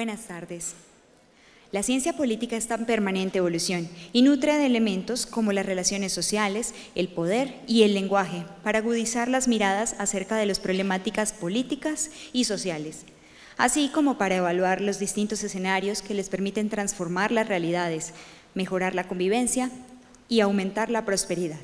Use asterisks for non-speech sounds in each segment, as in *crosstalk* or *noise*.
Buenas tardes. La ciencia política está en permanente evolución y nutre de elementos como las relaciones sociales, el poder y el lenguaje para agudizar las miradas acerca de las problemáticas políticas y sociales, así como para evaluar los distintos escenarios que les permiten transformar las realidades, mejorar la convivencia y aumentar la prosperidad.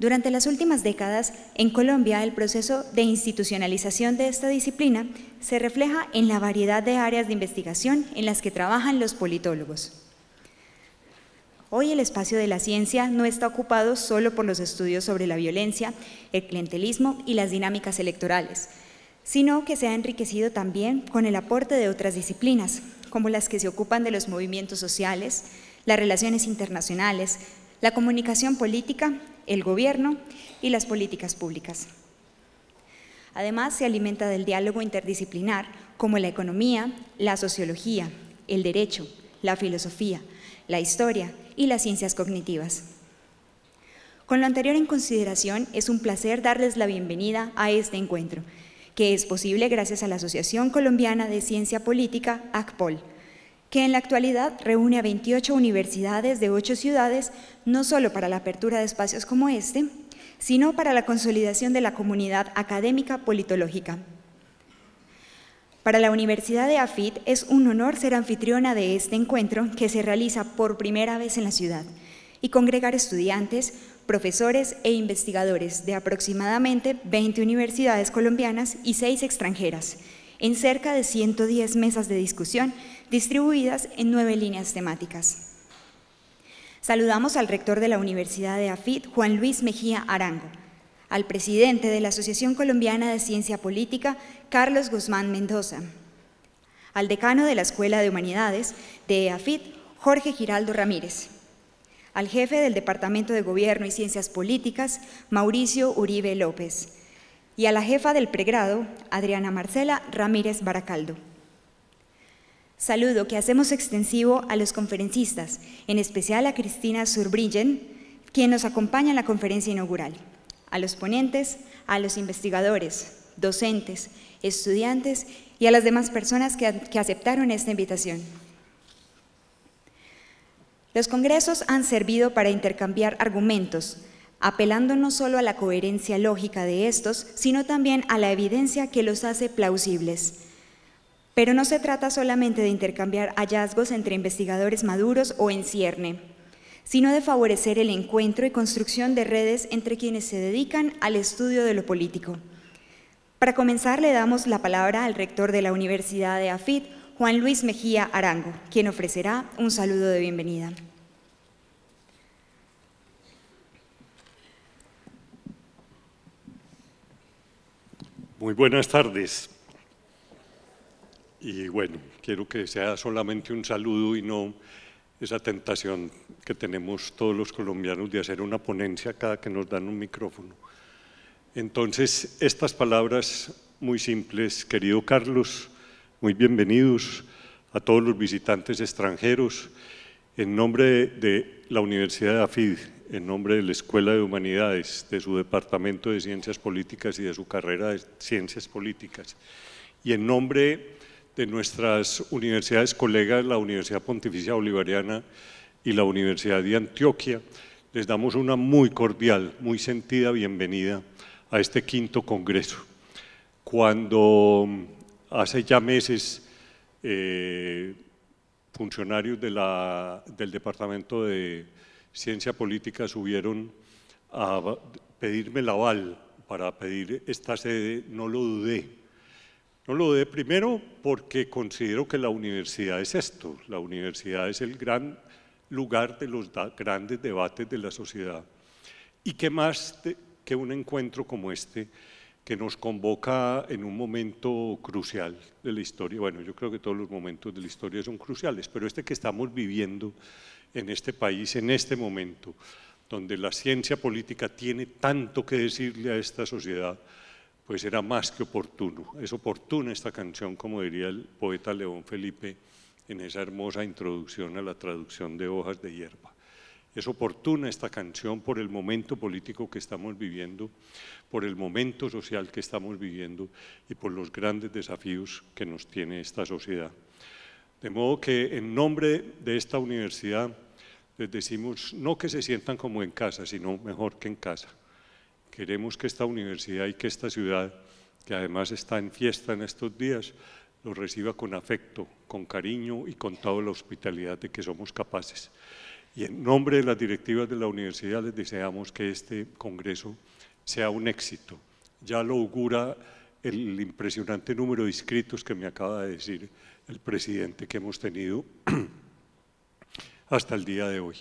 Durante las últimas décadas, en Colombia, el proceso de institucionalización de esta disciplina se refleja en la variedad de áreas de investigación en las que trabajan los politólogos. Hoy el espacio de la ciencia no está ocupado solo por los estudios sobre la violencia, el clientelismo y las dinámicas electorales, sino que se ha enriquecido también con el aporte de otras disciplinas, como las que se ocupan de los movimientos sociales, las relaciones internacionales, la comunicación política el gobierno y las políticas públicas. Además, se alimenta del diálogo interdisciplinar como la economía, la sociología, el derecho, la filosofía, la historia y las ciencias cognitivas. Con lo anterior en consideración, es un placer darles la bienvenida a este encuentro, que es posible gracias a la Asociación Colombiana de Ciencia Política, ACPOL, que en la actualidad reúne a 28 universidades de 8 ciudades, no solo para la apertura de espacios como este, sino para la consolidación de la comunidad académica politológica. Para la Universidad de AFIT es un honor ser anfitriona de este encuentro que se realiza por primera vez en la ciudad y congregar estudiantes, profesores e investigadores de aproximadamente 20 universidades colombianas y 6 extranjeras, en cerca de 110 mesas de discusión distribuidas en nueve líneas temáticas. Saludamos al rector de la Universidad de AFIT, Juan Luis Mejía Arango, al presidente de la Asociación Colombiana de Ciencia Política, Carlos Guzmán Mendoza, al decano de la Escuela de Humanidades de AFIT, Jorge Giraldo Ramírez, al jefe del Departamento de Gobierno y Ciencias Políticas, Mauricio Uribe López, y a la jefa del pregrado, Adriana Marcela Ramírez Baracaldo. Saludo que hacemos extensivo a los conferencistas, en especial a Cristina Surbrillen, quien nos acompaña en la conferencia inaugural, a los ponentes, a los investigadores, docentes, estudiantes y a las demás personas que, que aceptaron esta invitación. Los congresos han servido para intercambiar argumentos, apelando no solo a la coherencia lógica de estos, sino también a la evidencia que los hace plausibles. Pero no se trata solamente de intercambiar hallazgos entre investigadores maduros o en cierne, sino de favorecer el encuentro y construcción de redes entre quienes se dedican al estudio de lo político. Para comenzar, le damos la palabra al rector de la Universidad de AFIT, Juan Luis Mejía Arango, quien ofrecerá un saludo de bienvenida. Muy buenas tardes. Y bueno, quiero que sea solamente un saludo y no esa tentación que tenemos todos los colombianos de hacer una ponencia cada que nos dan un micrófono. Entonces, estas palabras muy simples, querido Carlos, muy bienvenidos a todos los visitantes extranjeros. En nombre de la Universidad de AFID, en nombre de la Escuela de Humanidades, de su Departamento de Ciencias Políticas y de su carrera de Ciencias Políticas, y en nombre de nuestras universidades colegas, la Universidad Pontificia Bolivariana y la Universidad de Antioquia, les damos una muy cordial, muy sentida bienvenida a este quinto congreso. Cuando hace ya meses eh, funcionarios del Departamento de Ciencia Política subieron a pedirme el aval para pedir esta sede, no lo dudé no lo de primero porque considero que la universidad es esto, la universidad es el gran lugar de los grandes debates de la sociedad. ¿Y qué más que un encuentro como este que nos convoca en un momento crucial de la historia? Bueno, yo creo que todos los momentos de la historia son cruciales, pero este que estamos viviendo en este país, en este momento, donde la ciencia política tiene tanto que decirle a esta sociedad, pues era más que oportuno. Es oportuna esta canción, como diría el poeta León Felipe en esa hermosa introducción a la traducción de Hojas de Hierba. Es oportuna esta canción por el momento político que estamos viviendo, por el momento social que estamos viviendo y por los grandes desafíos que nos tiene esta sociedad. De modo que en nombre de esta universidad les decimos no que se sientan como en casa, sino mejor que en casa queremos que esta universidad y que esta ciudad, que además está en fiesta en estos días, los reciba con afecto, con cariño y con toda la hospitalidad de que somos capaces. Y en nombre de las directivas de la universidad les deseamos que este congreso sea un éxito. Ya lo augura el impresionante número de inscritos que me acaba de decir el presidente que hemos tenido *clears throat* hasta el día de hoy.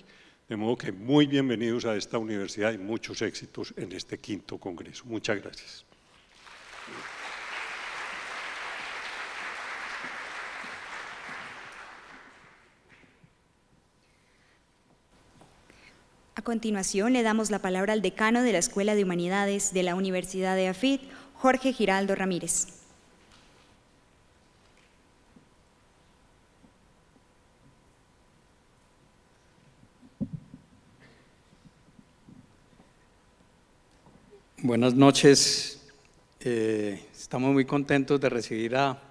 De modo que muy bienvenidos a esta universidad y muchos éxitos en este quinto congreso. Muchas gracias. A continuación le damos la palabra al decano de la Escuela de Humanidades de la Universidad de Afid, Jorge Giraldo Ramírez. Buenas noches. Eh, estamos muy contentos de recibir a,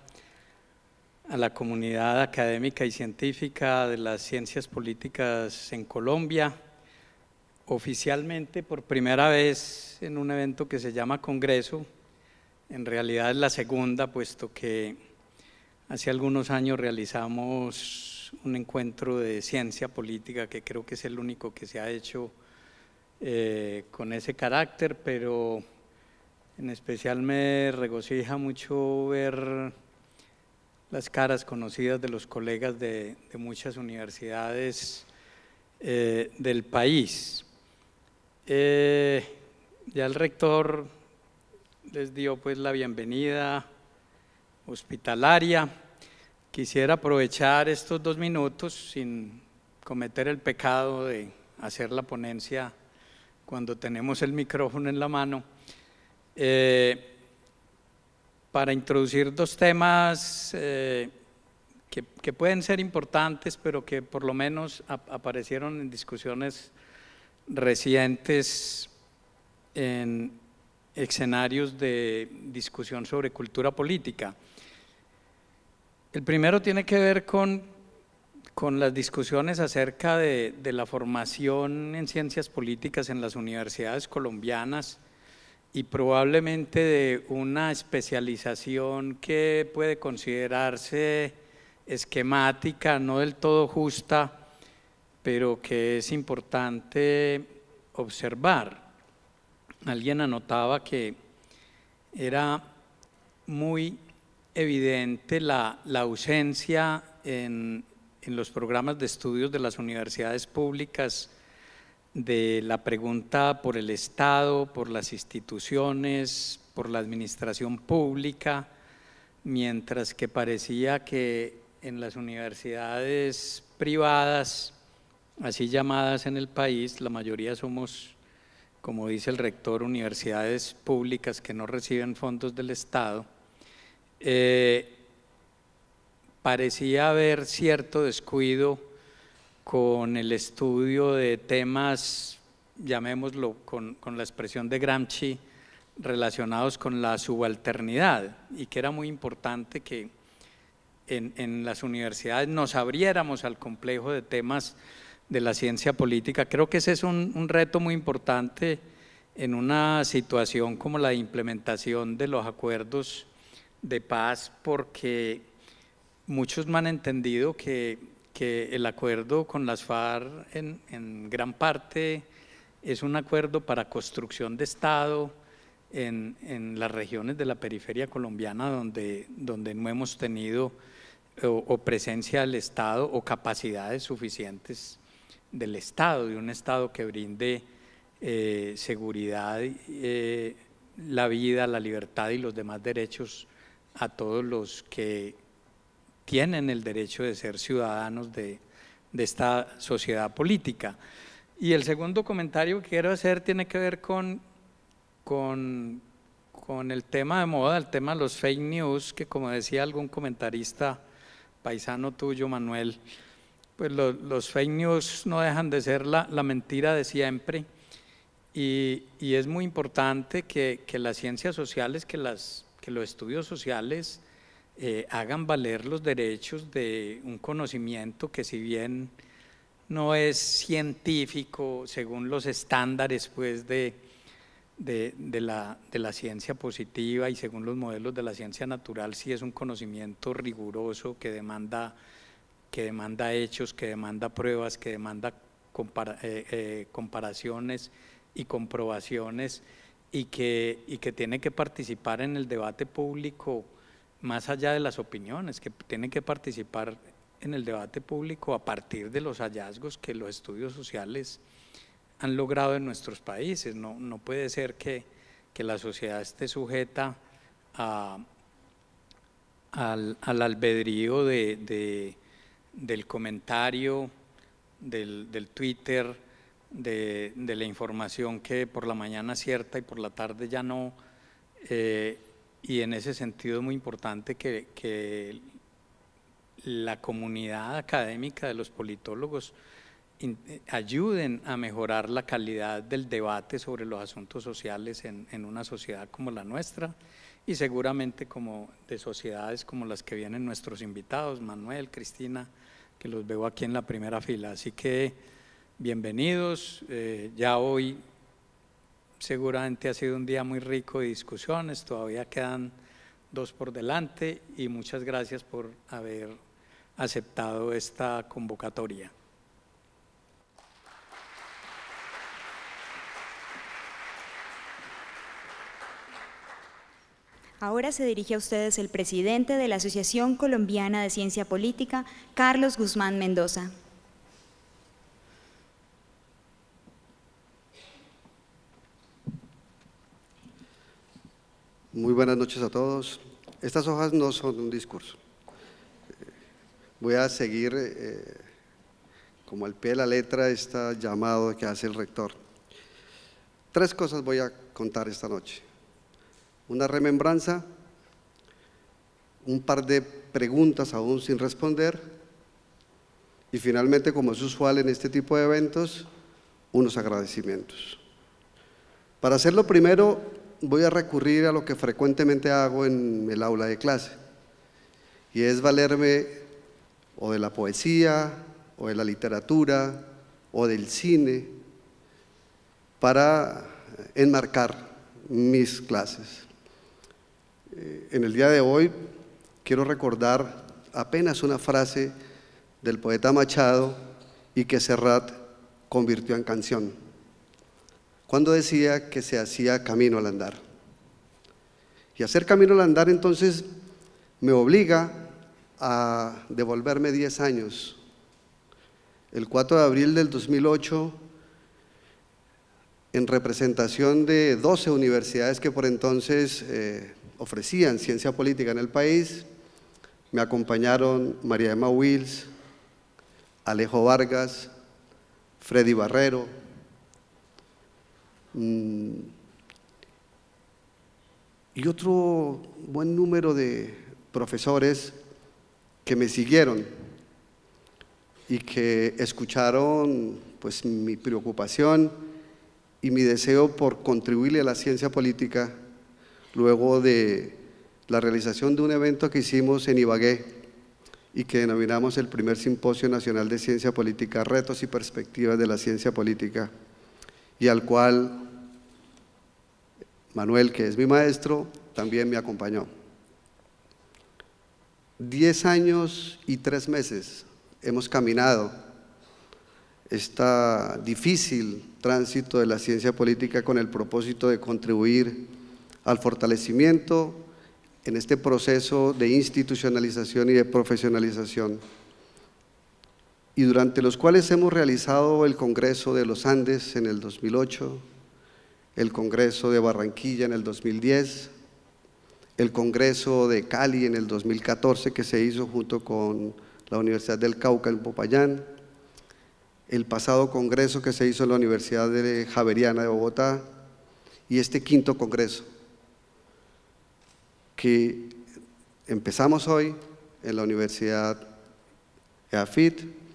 la comunidad académica y científica de las ciencias políticas en Colombia, oficialmente por primera vez en un evento que se llama Congreso. En realidad es la segunda, puesto que hace algunos años realizamos un encuentro de ciencia política que creo que es el único que se ha hecho eh, con ese carácter, pero en especial me regocija mucho ver las caras conocidas de los colegas de, muchas universidades eh, del país. Eh, ya el rector les dio pues la bienvenida hospitalaria. Quisiera aprovechar estos dos minutos sin cometer el pecado de hacer la ponencia cuando tenemos el micrófono en la mano, eh, para introducir dos temas eh, que, pueden ser importantes, pero que por lo menos aparecieron en discusiones recientes en escenarios de discusión sobre cultura política. El primero tiene que ver con con las discusiones acerca de, la formación en ciencias políticas en las universidades colombianas y probablemente de una especialización que puede considerarse esquemática, no del todo justa, pero que es importante observar. Alguien anotaba que era muy evidente la ausencia en en los programas de estudios de las universidades públicas de la pregunta por el Estado, por las instituciones, por la administración pública, mientras que parecía que en las universidades privadas, así llamadas en el país, la mayoría somos, como dice el rector, universidades públicas que no reciben fondos del Estado. Eh, parecía haber cierto descuido con el estudio de temas, llamémoslo con, con, la expresión de Gramsci, relacionados con la subalternidad y que era muy importante que en, en las universidades nos abriéramos al complejo de temas de la ciencia política. Creo que ese es un, un reto muy importante en una situación como la de implementación de los acuerdos de paz porque muchos me han entendido que, el acuerdo con las FARC en, gran parte es un acuerdo para construcción de Estado en, las regiones de la periferia colombiana donde, donde no hemos tenido presencia del Estado o capacidades suficientes del Estado, de un Estado que brinde eh, seguridad, eh, la vida, la libertad y los demás derechos a todos los que tienen el derecho de ser ciudadanos de, esta sociedad política. Y el segundo comentario que quiero hacer tiene que ver con, con, el tema de moda, el tema de los fake news, que como decía algún comentarista paisano tuyo, Manuel, pues los fake news no dejan de ser la, mentira de siempre. Y, es muy importante que, las ciencias sociales, que, las, que los estudios sociales eh, hagan valer los derechos de un conocimiento que si bien no es científico según los estándares pues de, de, la, ciencia positiva y según los modelos de la ciencia natural, sí es un conocimiento riguroso que demanda, que demanda hechos, que demanda pruebas, que demanda eh, eh, comparaciones y comprobaciones y que, y que tiene que participar en el debate público más allá de las opiniones, que tiene que participar en el debate público a partir de los hallazgos que los estudios sociales han logrado en nuestros países. No, puede ser que, la sociedad esté sujeta al, albedrío de, del comentario, del, Twitter, de, la información que por la mañana cierta y por la tarde ya no. Eh, y en ese sentido es muy importante que, que la comunidad académica de los politólogos eh, ayuden a mejorar la calidad del debate sobre los asuntos sociales en, en una sociedad como la nuestra y seguramente como de sociedades como las que vienen nuestros invitados, Manuel, Cristina, que los veo aquí en la primera fila. Así que bienvenidos, eh, ya hoy Seguramente ha sido un día muy rico de discusiones, todavía quedan dos por delante y muchas gracias por haber aceptado esta convocatoria. Ahora se dirige a ustedes el presidente de la Asociación Colombiana de Ciencia Política, Carlos Guzmán Mendoza. Muy buenas noches a todos. Estas hojas no son un discurso. Eh, voy a seguir eh, como al pie de la letra este llamado que hace el rector. Tres cosas voy a contar esta noche. Una remembranza, un par de preguntas aún sin responder y finalmente, como es usual en este tipo de eventos, unos agradecimientos. Para hacerlo primero, voy a recurrir a lo que frecuentemente hago en el aula de clase, y es valerme o de la poesía, o de la literatura, o del cine, para enmarcar mis clases. Eh, en el día de hoy quiero recordar apenas una frase del poeta Machado y que Serrat convirtió en canción cuando decía que se hacía camino al andar. Y hacer camino al andar entonces me obliga a devolverme 10 años. El 4 de abril del 2008, en representación de 12 universidades que por entonces eh, ofrecían ciencia política en el país, me acompañaron María Emma Wills, Alejo Vargas, Freddy Barrero, Mm. Y otro buen número de profesores que me siguieron y que escucharon pues mi preocupación y mi deseo por contribuirle a la ciencia política luego de la realización de un evento que hicimos en Ibagué y que denominamos el primer Simposio Nacional de Ciencia Política, Retos y Perspectivas de la Ciencia Política y al cual Manuel, que es mi maestro, también me acompañó. Diez años y tres meses hemos caminado este difícil tránsito de la ciencia política con el propósito de contribuir al fortalecimiento en este proceso de institucionalización y de profesionalización y durante los cuales hemos realizado el Congreso de los Andes en el 2008, el Congreso de Barranquilla en el 2010, el Congreso de Cali en el 2014 que se hizo junto con la Universidad del Cauca en Popayán, el pasado Congreso que se hizo en la Universidad de Javeriana de Bogotá y este quinto Congreso que empezamos hoy en la Universidad EAFIT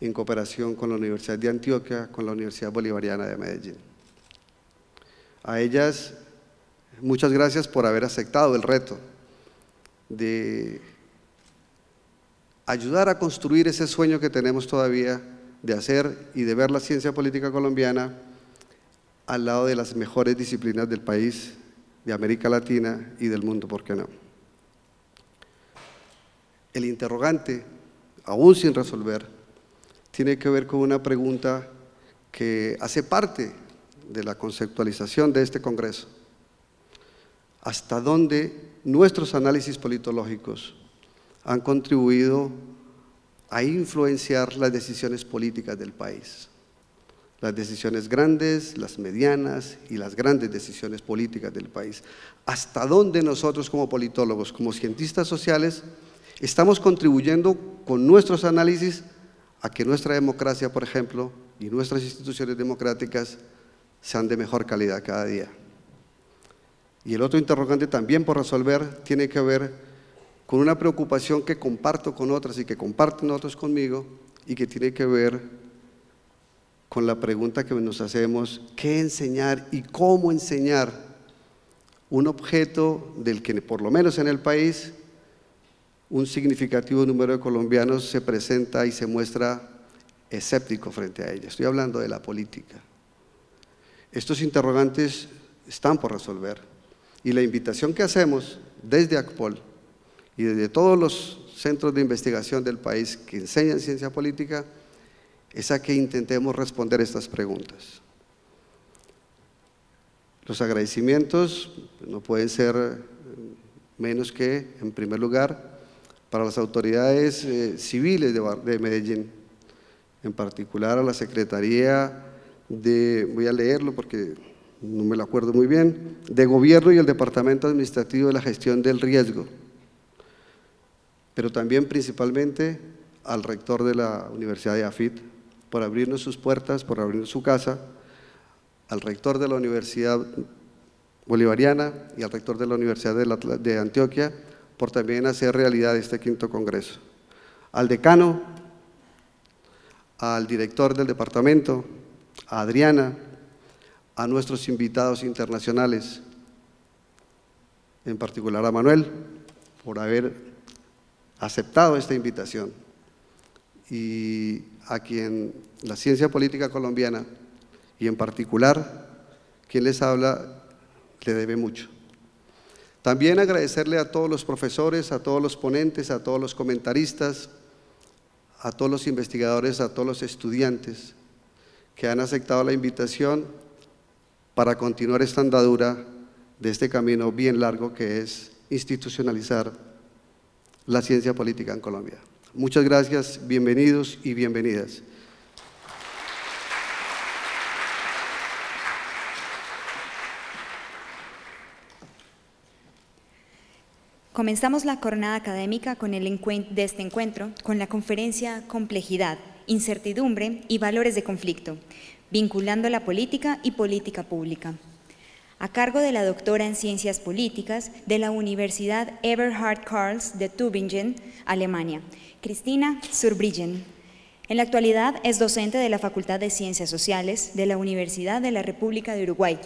en cooperación con la Universidad de Antioquia, con la Universidad Bolivariana de Medellín. A ellas, muchas gracias por haber aceptado el reto de ayudar a construir ese sueño que tenemos todavía de hacer y de ver la ciencia política colombiana al lado de las mejores disciplinas del país, de América Latina y del mundo, ¿por qué no? El interrogante, aún sin resolver, tiene que ver con una pregunta que hace parte de la conceptualización de este Congreso. ¿Hasta dónde nuestros análisis politológicos han contribuido a influenciar las decisiones políticas del país? Las decisiones grandes, las medianas y las grandes decisiones políticas del país. ¿Hasta dónde nosotros como politólogos, como cientistas sociales, estamos contribuyendo con nuestros análisis a que nuestra democracia, por ejemplo, y nuestras instituciones democráticas sean de mejor calidad cada día. Y el otro interrogante también por resolver tiene que ver con una preocupación que comparto con otras y que comparten otros conmigo y que tiene que ver con la pregunta que nos hacemos, ¿qué enseñar y cómo enseñar un objeto del que por lo menos en el país un significativo número de colombianos se presenta y se muestra escéptico frente a ella. Estoy hablando de la política. Estos interrogantes están por resolver. Y la invitación que hacemos desde ACPOL y desde todos los centros de investigación del país que enseñan ciencia política es a que intentemos responder estas preguntas. Los agradecimientos no pueden ser menos que, en primer lugar, para las autoridades eh, civiles de, Medellín, en particular a la Secretaría de, voy a leerlo porque no me lo acuerdo muy bien, de Gobierno y el Departamento Administrativo de la Gestión del Riesgo, pero también principalmente al rector de la Universidad de AFIT por abrirnos sus puertas, por abrirnos su casa, al rector de la Universidad Bolivariana y al rector de la Universidad de Antioquia, por también hacer realidad este quinto congreso. Al decano, al director del departamento, a Adriana, a nuestros invitados internacionales, en particular a Manuel, por haber aceptado esta invitación y a quien la ciencia política colombiana y en particular quien les habla le debe mucho. También agradecerle a todos los profesores, a todos los ponentes, a todos los comentaristas, a todos los investigadores, a todos los estudiantes que han aceptado la invitación para continuar esta andadura de este camino bien largo que es institucionalizar la ciencia política en Colombia. Muchas gracias, bienvenidos y bienvenidas. Comenzamos la jornada académica con el de este encuentro con la conferencia Complejidad, Incertidumbre y Valores de Conflicto, vinculando la política y política pública, a cargo de la doctora en Ciencias Políticas de la Universidad Eberhard Karls de Tübingen, Alemania, Cristina Zurbrigen. En la actualidad es docente de la Facultad de Ciencias Sociales de la Universidad de la República de Uruguay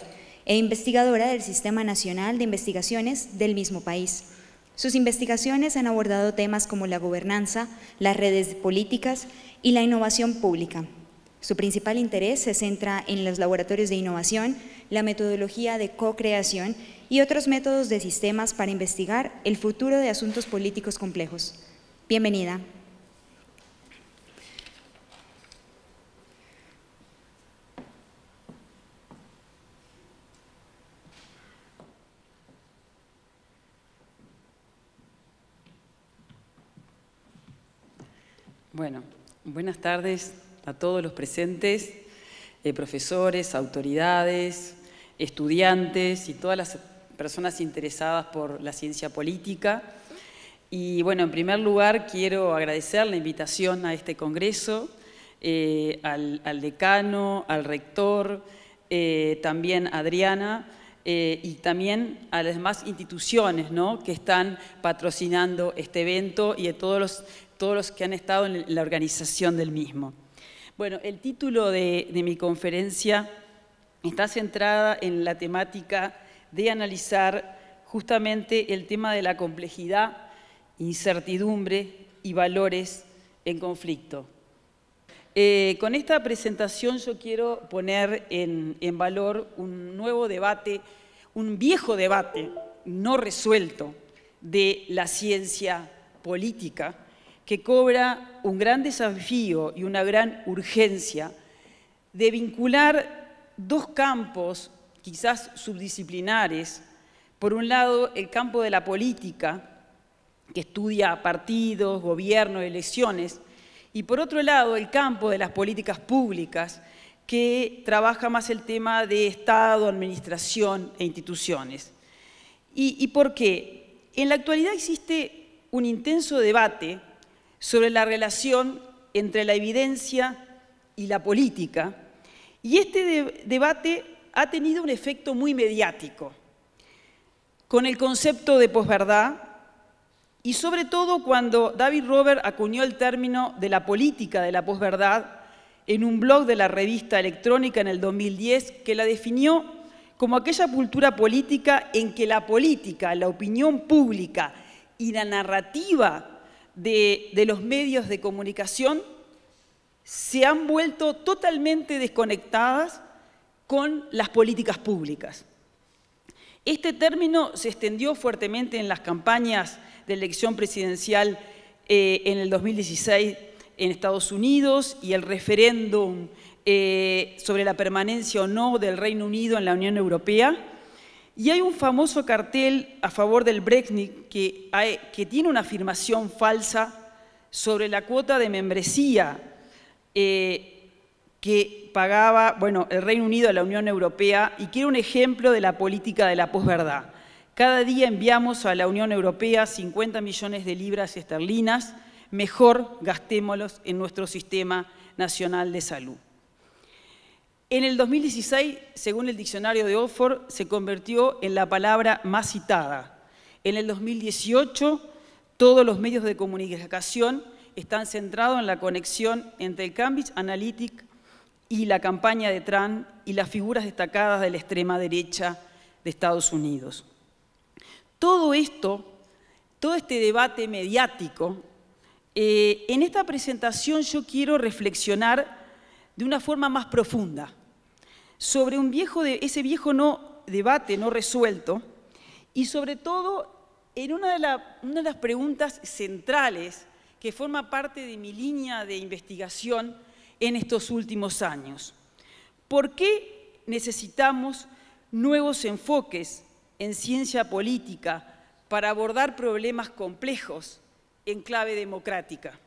e investigadora del Sistema Nacional de Investigaciones del mismo país. Sus investigaciones han abordado temas como la gobernanza, las redes políticas y la innovación pública. Su principal interés se centra en los laboratorios de innovación, la metodología de co-creación y otros métodos de sistemas para investigar el futuro de asuntos políticos complejos. Bienvenida. Bueno, buenas tardes a todos los presentes, eh, profesores, autoridades, estudiantes y todas las personas interesadas por la ciencia política. Y bueno, en primer lugar quiero agradecer la invitación a este congreso, eh, al, decano, al rector, eh, también a Adriana, y también a las demás instituciones que están patrocinando este evento y a todos los todos los que han estado en la organización del mismo. Bueno, el título de, mi conferencia está centrada en la temática de analizar justamente el tema de la complejidad, incertidumbre y valores en conflicto. Eh, con esta presentación yo quiero poner en valor un nuevo debate, un viejo debate no resuelto de la ciencia política, que cobra un gran desafío y una gran urgencia de vincular dos campos, quizás subdisciplinares. Por un lado, el campo de la política, que estudia partidos, gobierno, elecciones, y por otro lado, el campo de las políticas públicas, que trabaja más el tema de Estado, administración e instituciones. ¿Y, y por qué? En la actualidad existe un intenso debate sobre la relación entre la evidencia y la política. Y este debate ha tenido un efecto muy mediático, con el concepto de posverdad y sobre todo cuando David Robert acuñó el término de la política de la posverdad en un blog de la revista electrónica en el 2010 que la definió como aquella cultura política en que la política, la opinión pública y la narrativa de, los medios de comunicación se han vuelto totalmente desconectadas con las políticas públicas. Este término se extendió fuertemente en las campañas de elección presidencial eh, en el 2016 en Estados Unidos y el referéndum eh, sobre la permanencia o no del Reino Unido en la Unión Europea y hay un famoso cartel a favor del Brexit que, tiene una afirmación falsa sobre la cuota de membresía eh, que pagaba bueno, el Reino Unido a la Unión Europea y que era un ejemplo de la política de la posverdad. Cada día enviamos a la Unión Europea 50 millones de libras esterlinas, mejor gastémoslos en nuestro sistema nacional de salud. En el 2016, según el diccionario de Oxford, se convirtió en la palabra más citada. En el 2018, todos los medios de comunicación están centrados en la conexión entre el Cambridge Analytica y la campaña de Trump y las figuras destacadas de la extrema derecha de Estados Unidos. Todo esto, todo este debate mediático, eh, en esta presentación yo quiero reflexionar de una forma más profunda sobre ese viejo no, debate no resuelto y sobre todo en una de, una de las preguntas centrales que forma parte de mi línea de investigación en estos últimos años. ¿Por qué necesitamos nuevos enfoques en ciencia política para abordar problemas complejos en clave democrática?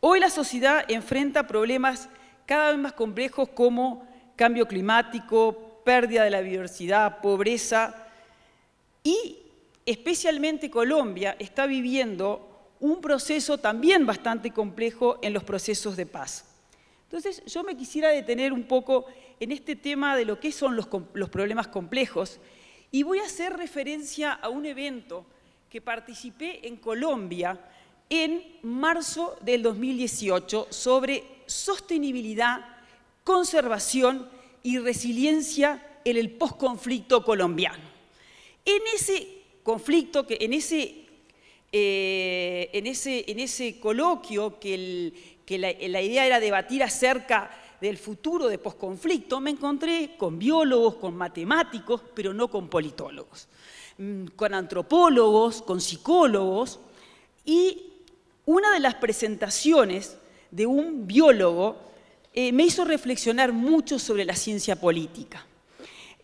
Hoy la sociedad enfrenta problemas cada vez más complejos como cambio climático, pérdida de la biodiversidad, pobreza y especialmente Colombia está viviendo un proceso también bastante complejo en los procesos de paz. Entonces yo me quisiera detener un poco en este tema de lo que son los, los problemas complejos y voy a hacer referencia a un evento que participé en Colombia en marzo del 2018 sobre sostenibilidad conservación y resiliencia en el posconflicto colombiano. En ese conflicto, que en ese, eh, en ese, en ese coloquio que, la, la idea era debatir acerca del futuro de posconflicto, me encontré con biólogos, con matemáticos, pero no con politólogos, mm, con antropólogos, con psicólogos, y una de las presentaciones de un biólogo eh, me hizo reflexionar mucho sobre la ciencia política.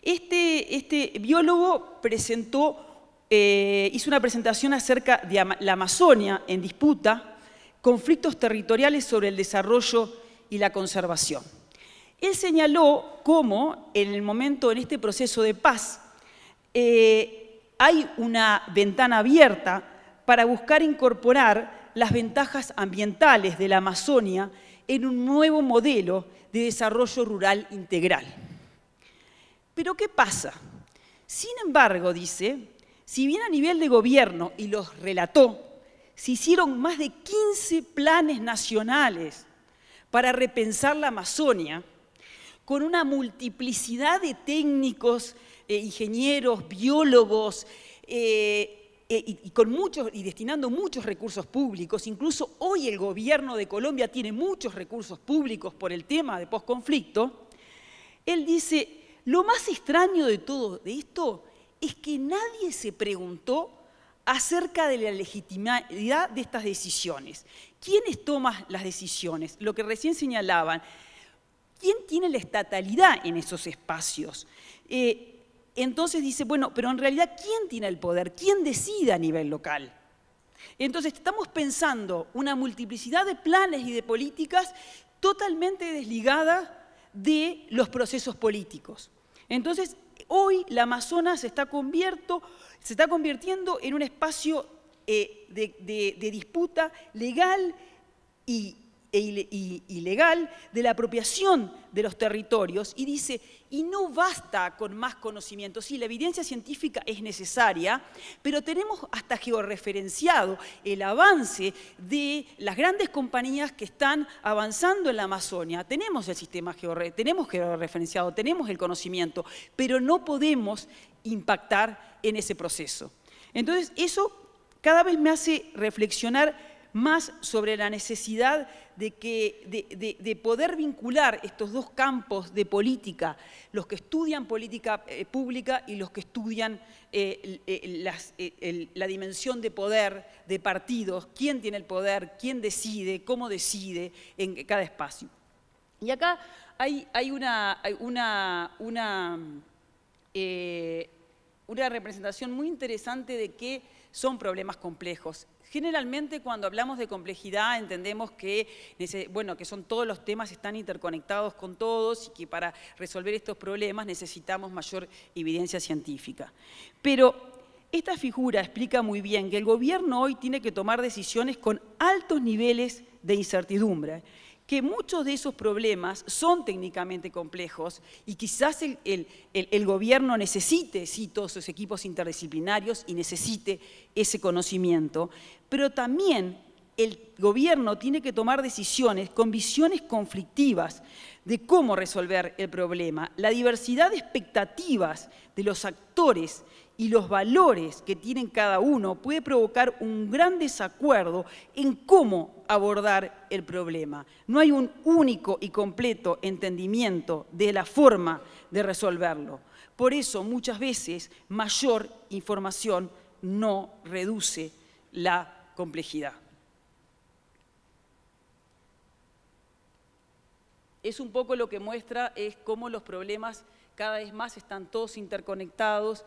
Este, este biólogo presentó, eh, hizo una presentación acerca de la Amazonia en disputa, conflictos territoriales sobre el desarrollo y la conservación. Él señaló cómo en el momento, en este proceso de paz, eh, hay una ventana abierta para buscar incorporar las ventajas ambientales de la Amazonia en un nuevo modelo de desarrollo rural integral. Pero ¿qué pasa? Sin embargo, dice, si bien a nivel de gobierno, y los relató, se hicieron más de 15 planes nacionales para repensar la Amazonia, con una multiplicidad de técnicos, eh, ingenieros, biólogos, eh, eh, y, con muchos, y destinando muchos recursos públicos, incluso hoy el gobierno de Colombia tiene muchos recursos públicos por el tema de posconflicto, él dice, lo más extraño de todo de esto es que nadie se preguntó acerca de la legitimidad de estas decisiones. ¿Quiénes toman las decisiones? Lo que recién señalaban. ¿Quién tiene la estatalidad en esos espacios? Eh, entonces dice, bueno, pero en realidad, ¿quién tiene el poder? ¿Quién decide a nivel local? Entonces estamos pensando una multiplicidad de planes y de políticas totalmente desligadas de los procesos políticos. Entonces, hoy la Amazonas se está, se está convirtiendo en un espacio eh, de, de disputa legal y e ilegal de la apropiación de los territorios y dice, y no basta con más conocimiento, sí, la evidencia científica es necesaria, pero tenemos hasta georreferenciado el avance de las grandes compañías que están avanzando en la Amazonia. Tenemos el sistema tenemos georreferenciado, tenemos el conocimiento, pero no podemos impactar en ese proceso. Entonces, eso cada vez me hace reflexionar más sobre la necesidad de, poder vincular estos dos campos de política, los que estudian política eh, pública y los que estudian eh, eh, la dimensión de poder de partidos, quién tiene el poder, quién decide, cómo decide en cada espacio. Y acá hay, una, una representación muy interesante de que son problemas complejos. Generalmente cuando hablamos de complejidad entendemos que, bueno, que son todos los temas están interconectados con todos y que para resolver estos problemas necesitamos mayor evidencia científica. Pero esta figura explica muy bien que el gobierno hoy tiene que tomar decisiones con altos niveles de incertidumbre que muchos de esos problemas son técnicamente complejos y quizás el, gobierno necesite, sí, todos sus equipos interdisciplinarios y necesite ese conocimiento, pero también el gobierno tiene que tomar decisiones con visiones conflictivas de cómo resolver el problema. La diversidad de expectativas de los actores y los valores que tienen cada uno puede provocar un gran desacuerdo en cómo abordar el problema. No hay un único y completo entendimiento de la forma de resolverlo. Por eso muchas veces mayor información no reduce la complejidad. Es un poco lo que muestra es cómo los problemas cada vez más están todos interconectados,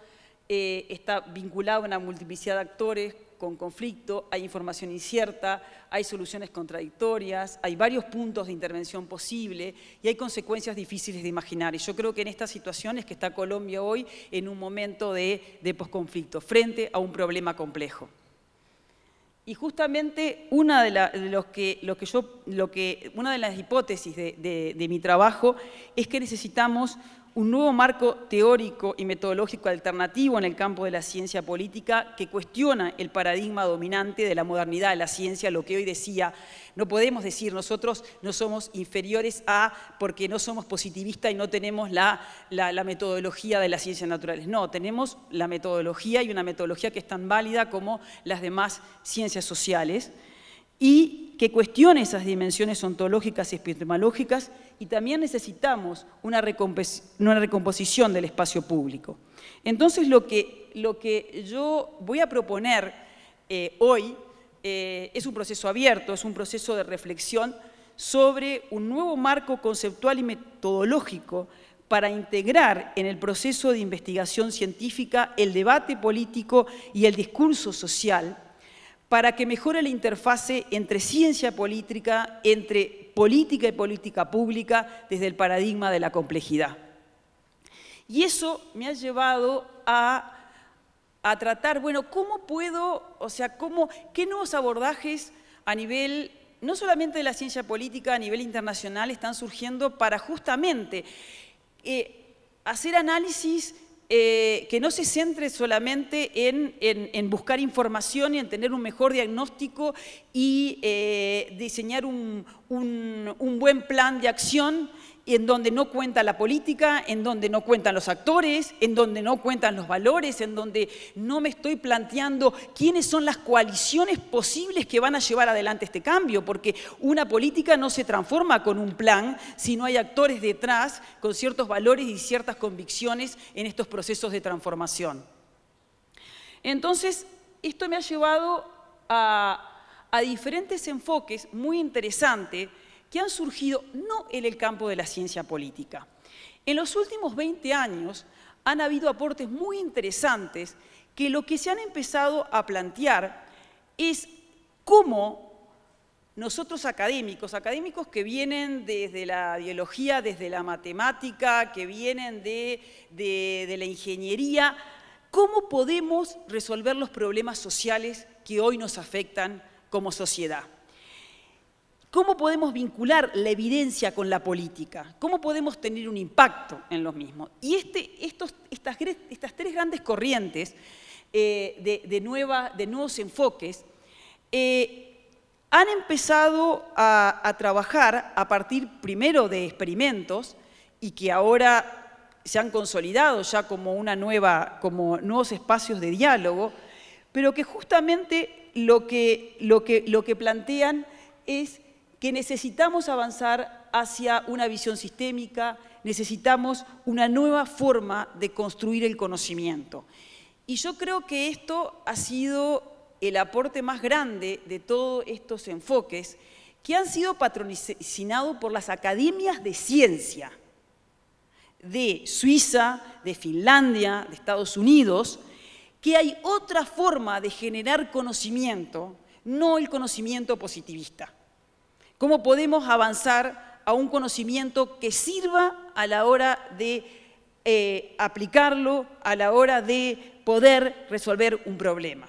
eh, está vinculado a una multiplicidad de actores con conflicto, hay información incierta, hay soluciones contradictorias, hay varios puntos de intervención posible y hay consecuencias difíciles de imaginar. Y yo creo que en estas situaciones que está Colombia hoy en un momento de, posconflicto, frente a un problema complejo. Y justamente una de, los que, lo que una de las hipótesis de mi trabajo es que necesitamos un nuevo marco teórico y metodológico alternativo en el campo de la ciencia política que cuestiona el paradigma dominante de la modernidad de la ciencia, lo que hoy decía, no podemos decir nosotros no somos inferiores a porque no somos positivistas y no tenemos la, la metodología de las ciencias naturales. No, tenemos la metodología y una metodología que es tan válida como las demás ciencias sociales y que cuestione esas dimensiones ontológicas y epistemológicas y también necesitamos una, recomposición del espacio público. Entonces lo que, lo que yo voy a proponer eh, hoy eh, es un proceso abierto, es un proceso de reflexión sobre un nuevo marco conceptual y metodológico para integrar en el proceso de investigación científica el debate político y el discurso social para que mejore la interfase entre ciencia política, entre política y política pública, desde el paradigma de la complejidad. Y eso me ha llevado a, tratar, bueno, ¿cómo puedo, o sea, cómo, qué nuevos abordajes a nivel, no solamente de la ciencia política, a nivel internacional están surgiendo para justamente eh, hacer análisis eh, que no se centre solamente en, buscar información y en tener un mejor diagnóstico y eh, diseñar un, un buen plan de acción, en donde no cuenta la política, en donde no cuentan los actores, en donde no cuentan los valores, en donde no me estoy planteando quiénes son las coaliciones posibles que van a llevar adelante este cambio, porque una política no se transforma con un plan si no hay actores detrás con ciertos valores y ciertas convicciones en estos procesos de transformación. Entonces, esto me ha llevado a diferentes enfoques muy interesantes que han surgido no en el campo de la ciencia política. En los últimos 20 años han habido aportes muy interesantes que lo que se han empezado a plantear es cómo nosotros académicos, académicos que vienen desde la biología, desde la matemática, que vienen de, de la ingeniería, cómo podemos resolver los problemas sociales que hoy nos afectan como sociedad. ¿Cómo podemos vincular la evidencia con la política? ¿Cómo podemos tener un impacto en los mismos? Y este, estas, tres grandes corrientes eh, de, nuevos enfoques eh, han empezado a, trabajar a partir primero de experimentos y que ahora se han consolidado ya como, nuevos espacios de diálogo, pero que justamente lo que plantean es que necesitamos avanzar hacia una visión sistémica, necesitamos una nueva forma de construir el conocimiento. Y yo creo que esto ha sido el aporte más grande de todos estos enfoques que han sido patrocinados por las academias de ciencia de Suiza, de Finlandia, de Estados Unidos, que hay otra forma de generar conocimiento, no el conocimiento positivista. ¿Cómo podemos avanzar a un conocimiento que sirva a la hora de eh, aplicarlo, a la hora de poder resolver un problema?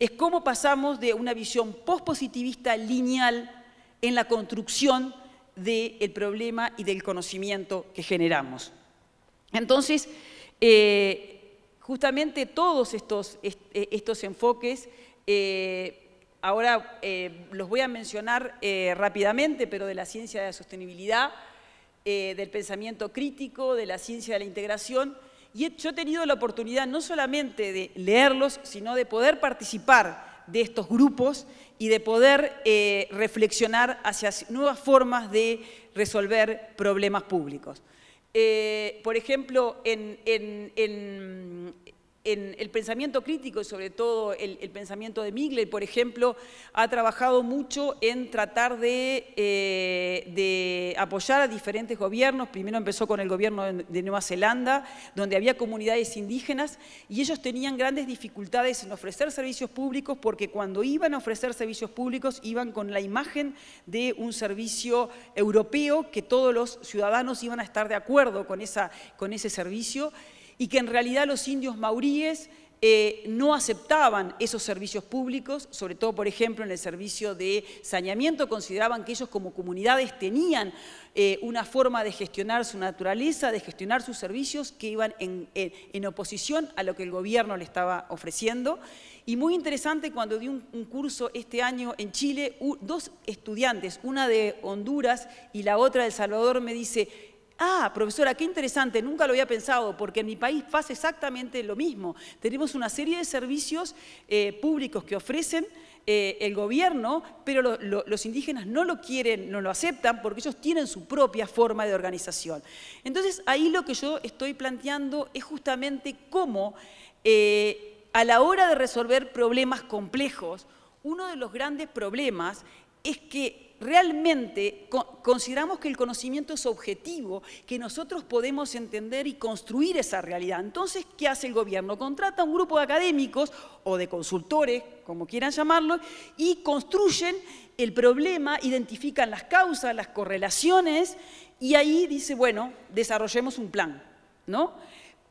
Es cómo pasamos de una visión pospositivista lineal en la construcción del problema y del conocimiento que generamos. Entonces, eh, justamente todos estos, estos enfoques eh, Ahora eh, los voy a mencionar eh, rápidamente, pero de la ciencia de la sostenibilidad, eh, del pensamiento crítico, de la ciencia de la integración. Y yo he tenido la oportunidad no solamente de leerlos, sino de poder participar de estos grupos y de poder reflexionar hacia nuevas formas de resolver problemas públicos. por ejemplo, en en el pensamiento crítico y sobre todo el, pensamiento de Migler, por ejemplo, ha trabajado mucho en tratar de, eh, apoyar a diferentes gobiernos. Primero empezó con el gobierno de Nueva Zelanda, donde había comunidades indígenas y ellos tenían grandes dificultades en ofrecer servicios públicos porque cuando iban a ofrecer servicios públicos iban con la imagen de un servicio europeo que todos los ciudadanos iban a estar de acuerdo con, con ese servicio y que en realidad los indios mauríes eh, no aceptaban esos servicios públicos, sobre todo, por ejemplo, en el servicio de saneamiento, consideraban que ellos como comunidades tenían eh, una forma de gestionar su naturaleza, de gestionar sus servicios que iban en, oposición a lo que el gobierno le estaba ofreciendo. Y muy interesante cuando di un, curso este año en Chile, dos estudiantes, una de Honduras y la otra de Salvador, me dice, Ah, profesora, qué interesante, nunca lo había pensado, porque en mi país pasa exactamente lo mismo. Tenemos una serie de servicios eh, públicos que ofrecen eh, el gobierno, pero los indígenas no lo quieren, no lo aceptan, porque ellos tienen su propia forma de organización. Entonces, ahí lo que yo estoy planteando es justamente cómo eh, a la hora de resolver problemas complejos, uno de los grandes problemas es que realmente consideramos que el conocimiento es objetivo, que nosotros podemos entender y construir esa realidad. Entonces, ¿qué hace el gobierno? Contrata un grupo de académicos o de consultores, como quieran llamarlo, y construyen el problema, identifican las causas, las correlaciones, y ahí dice, bueno, desarrollemos un plan, ¿no?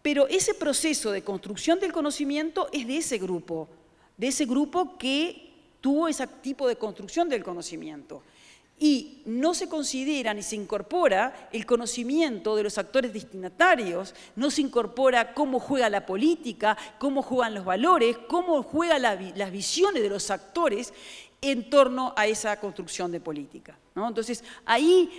Pero ese proceso de construcción del conocimiento es de ese grupo, de ese grupo que tuvo ese tipo de construcción del conocimiento y no se considera ni se incorpora el conocimiento de los actores destinatarios, no se incorpora cómo juega la política, cómo juegan los valores, cómo juegan las visiones de los actores en torno a esa construcción de política. Entonces, ahí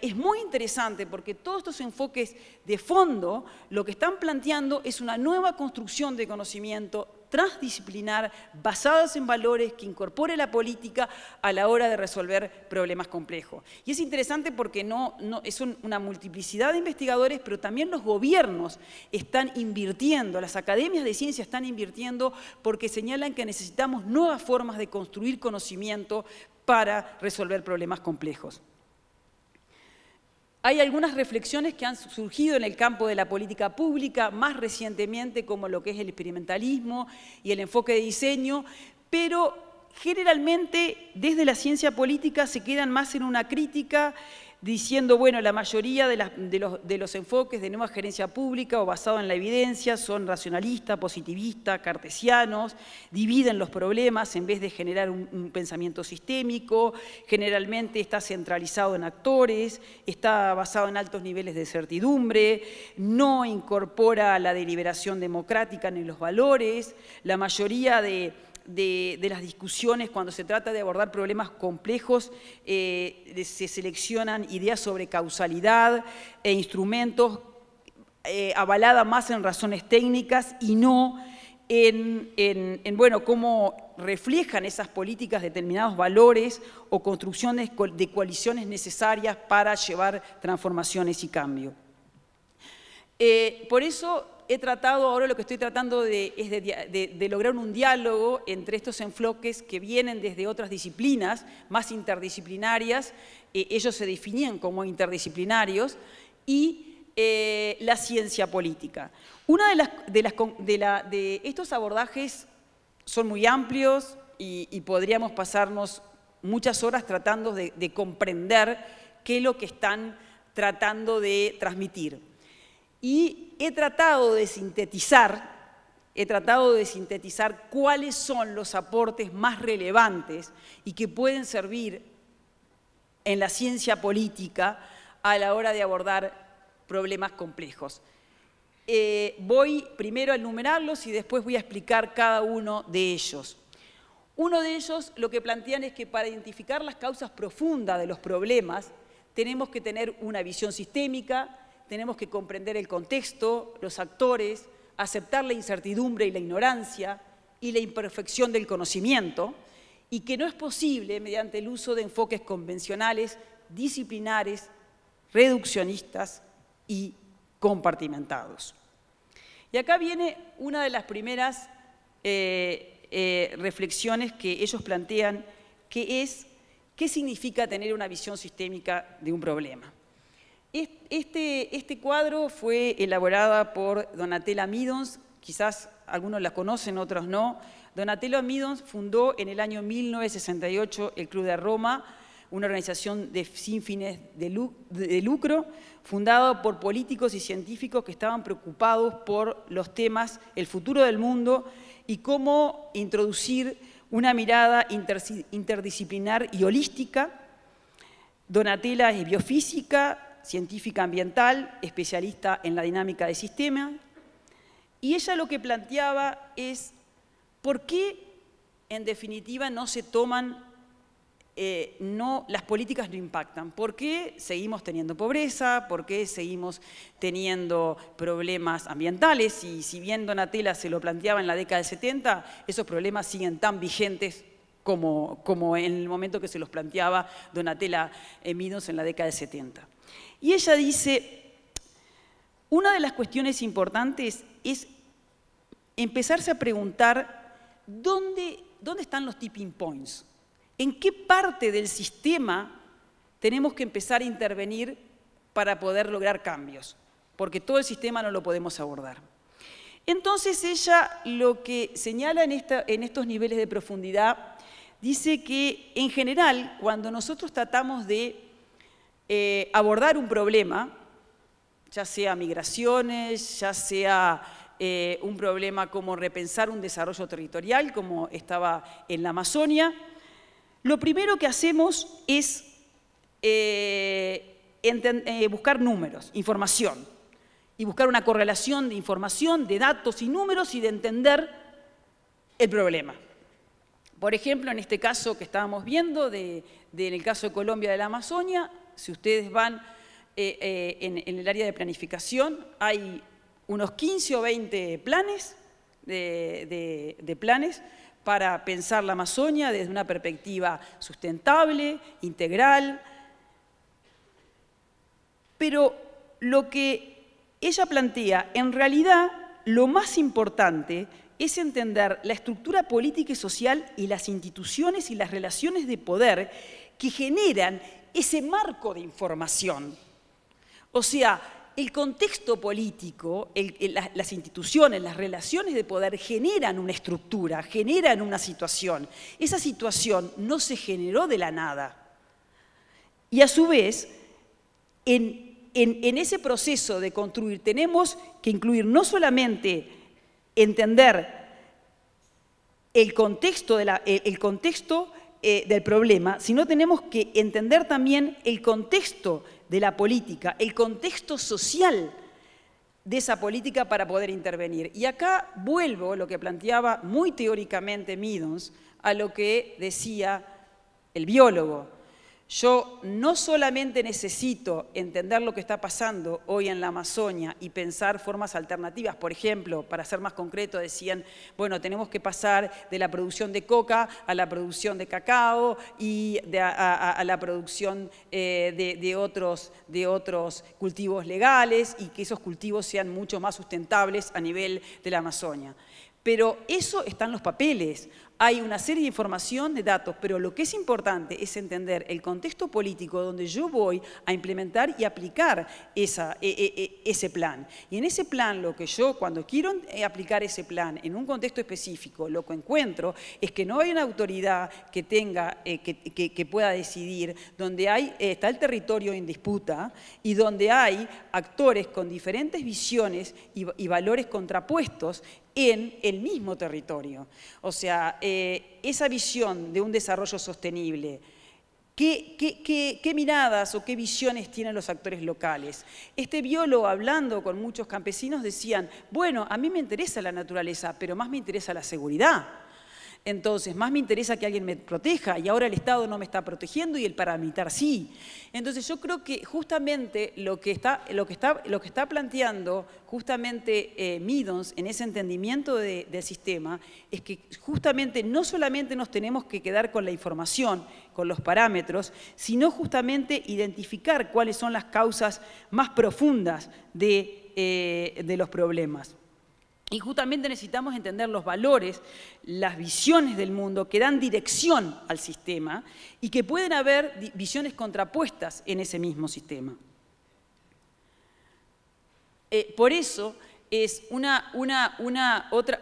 es muy interesante porque todos estos enfoques de fondo lo que están planteando es una nueva construcción de conocimiento transdisciplinar, basadas en valores, que incorpore la política a la hora de resolver problemas complejos. Y es interesante porque no, es una multiplicidad de investigadores, pero también los gobiernos están invirtiendo, las academias de ciencia están invirtiendo porque señalan que necesitamos nuevas formas de construir conocimiento para resolver problemas complejos. Hay algunas reflexiones que han surgido en el campo de la política pública, más recientemente como lo que es el experimentalismo y el enfoque de diseño, pero generalmente desde la ciencia política se quedan más en una crítica diciendo, bueno, la mayoría de, los, enfoques de nueva gerencia pública o basado en la evidencia son racionalistas, positivistas, cartesianos, dividen los problemas en vez de generar un, pensamiento sistémico, generalmente está centralizado en actores, está basado en altos niveles de certidumbre, no incorpora la deliberación democrática ni los valores, la mayoría de de, las discusiones cuando se trata de abordar problemas complejos, eh, se seleccionan ideas sobre causalidad e instrumentos eh, avalada más en razones técnicas y no en, bueno, cómo reflejan esas políticas determinados valores o construcciones de coaliciones necesarias para llevar transformaciones y cambio. Eh, por eso he tratado, ahora lo que estoy tratando de, es de, lograr un diálogo entre estos enfoques que vienen desde otras disciplinas más interdisciplinarias, eh, ellos se definían como interdisciplinarios, y eh, la ciencia política. Uno de, estos abordajes son muy amplios y podríamos pasarnos muchas horas tratando de comprender qué es lo que están tratando de transmitir. Y he tratado de sintetizar, he tratado de sintetizar cuáles son los aportes más relevantes y que pueden servir en la ciencia política a la hora de abordar problemas complejos. Eh, voy primero a enumerarlos y después voy a explicar cada uno de ellos. Uno de ellos lo que plantean es que para identificar las causas profundas de los problemas tenemos que tener una visión sistémica, tenemos que comprender el contexto, los actores, aceptar la incertidumbre y la ignorancia y la imperfección del conocimiento, y que no es posible mediante el uso de enfoques convencionales, disciplinares, reduccionistas y compartimentados. Y acá viene una de las primeras eh, eh, reflexiones que ellos plantean, que es qué significa tener una visión sistémica de un problema. Este, este cuadro fue elaborada por Donatella Middons, quizás algunos la conocen, otros no. Donatella Middons fundó en el año 1968 el Club de Roma, una organización de, sin fines de, lucro, fundada por políticos y científicos que estaban preocupados por los temas, el futuro del mundo y cómo introducir una mirada interdisciplinar y holística. Donatella es biofísica, científica ambiental, especialista en la dinámica de sistema. y ella lo que planteaba es por qué, en definitiva, no se toman, eh, no, las políticas no impactan. ¿Por qué seguimos teniendo pobreza? ¿Por qué seguimos teniendo problemas ambientales? Y si bien Donatella se lo planteaba en la década de 70, esos problemas siguen tan vigentes como, en el momento que se los planteaba Donatella Eminos eh, en la década de 70. Y ella dice, una de las cuestiones importantes es empezarse a preguntar dónde, dónde están los tipping points, en qué parte del sistema tenemos que empezar a intervenir para poder lograr cambios, porque todo el sistema no lo podemos abordar. Entonces ella lo que señala en, esta, en estos niveles de profundidad dice que en general cuando nosotros tratamos de eh, abordar un problema, ya sea migraciones, ya sea eh, un problema como repensar un desarrollo territorial, como estaba en la Amazonia, lo primero que hacemos es eh, buscar números, información, y buscar una correlación de información, de datos y números y de entender el problema. Por ejemplo, en este caso que estábamos viendo, en el caso de Colombia de la Amazonia, si ustedes van eh, eh, en, el área de planificación, hay unos 15 o 20 planes, de, planes para pensar la Amazonia desde una perspectiva sustentable, integral. Pero lo que ella plantea, en realidad, lo más importante es entender la estructura política y social y las instituciones y las relaciones de poder que generan ese marco de información. O sea, el contexto político, las, instituciones, las relaciones de poder generan una estructura, generan una situación. Esa situación no se generó de la nada. Y a su vez, en, en, ese proceso de construir tenemos que incluir no solamente entender el contexto, de la, el contexto eh, del problema, sino tenemos que entender también el contexto de la política, el contexto social de esa política para poder intervenir. Y acá vuelvo lo que planteaba muy teóricamente Middons a lo que decía el biólogo, yo no solamente necesito entender lo que está pasando hoy en la Amazonia y pensar formas alternativas, por ejemplo, para ser más concreto, decían, bueno, tenemos que pasar de la producción de coca a la producción de cacao y a, la producción eh, de, otros, de otros cultivos legales y que esos cultivos sean mucho más sustentables a nivel de la Amazonia. Pero eso está en los papeles hay una serie de información, de datos, pero lo que es importante es entender el contexto político donde yo voy a implementar y aplicar e, e, e, ese plan. Y en ese plan, lo que yo, cuando quiero eh, aplicar ese plan en un contexto específico, lo que encuentro es que no hay una autoridad que tenga, eh, que, pueda decidir, donde hay, eh, está el territorio en disputa y donde hay actores con diferentes visiones y valores contrapuestos en el mismo territorio. O sea, eh, esa visión de un desarrollo sostenible, ¿Qué, qué miradas o qué visiones tienen los actores locales? Este biólogo, hablando con muchos campesinos, decían, bueno, a mí me interesa la naturaleza, pero más me interesa la seguridad. Entonces, más me interesa que alguien me proteja y ahora el Estado no me está protegiendo y el paramilitar sí. Entonces, yo creo que justamente lo que está, lo que está, lo que está planteando justamente eh, en ese entendimiento de, sistema es que justamente no solamente nos tenemos que quedar con la información, con los parámetros, sino justamente identificar cuáles son las causas más profundas de eh, los problemas. Y justamente necesitamos entender los valores, las visiones del mundo que dan dirección al sistema y que pueden haber visiones contrapuestas en ese mismo sistema. Eh, por eso es una,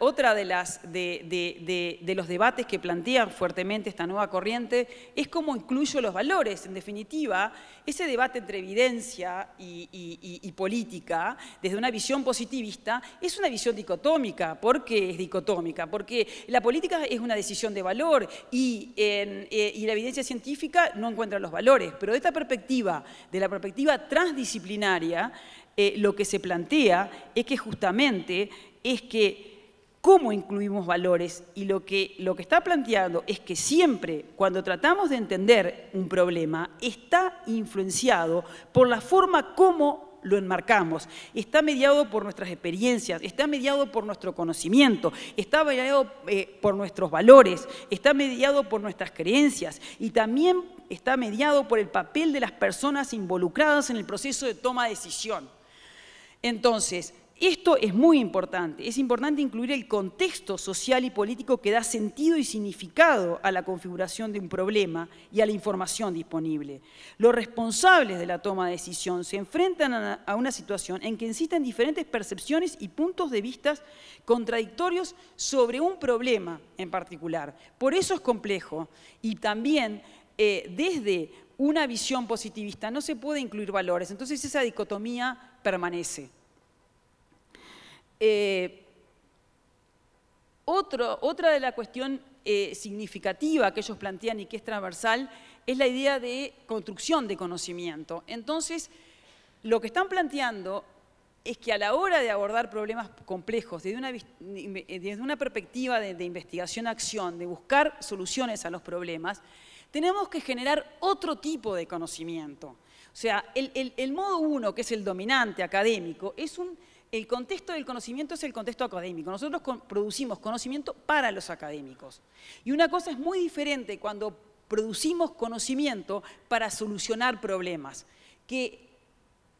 otra, de, los debates que plantea fuertemente esta nueva corriente, es cómo incluyo los valores. En definitiva, ese debate entre evidencia y, política, desde una visión positivista, es una visión dicotómica. ¿Por qué es dicotómica? Porque la política es una decisión de valor y eh, la evidencia científica no encuentra los valores. Pero de esta perspectiva, de la perspectiva transdisciplinaria, eh, lo que se plantea es que justamente es que cómo incluimos valores y lo que, lo que está planteando es que siempre cuando tratamos de entender un problema está influenciado por la forma como lo enmarcamos. Está mediado por nuestras experiencias, está mediado por nuestro conocimiento, está mediado eh, por nuestros valores, está mediado por nuestras creencias y también está mediado por el papel de las personas involucradas en el proceso de toma de decisión. Entonces, esto es muy importante. Es importante incluir el contexto social y político que da sentido y significado a la configuración de un problema y a la información disponible. Los responsables de la toma de decisión se enfrentan a una situación en que existen diferentes percepciones y puntos de vista contradictorios sobre un problema en particular. Por eso es complejo y también eh, desde una visión positivista no se puede incluir valores. Entonces esa dicotomía permanece. Eh, otra de la cuestión significativas eh, significativa que ellos plantean y que es transversal es la idea de construcción de conocimiento. Entonces, lo que están planteando es que a la hora de abordar problemas complejos desde una, una perspectiva de investigación-acción, de buscar soluciones a los problemas, tenemos que generar otro tipo de conocimiento. O sea, el, modo uno, que es el dominante académico, es un, el contexto del conocimiento es el contexto académico. Nosotros producimos conocimiento para los académicos. Y una cosa es muy diferente cuando producimos conocimiento para solucionar problemas, que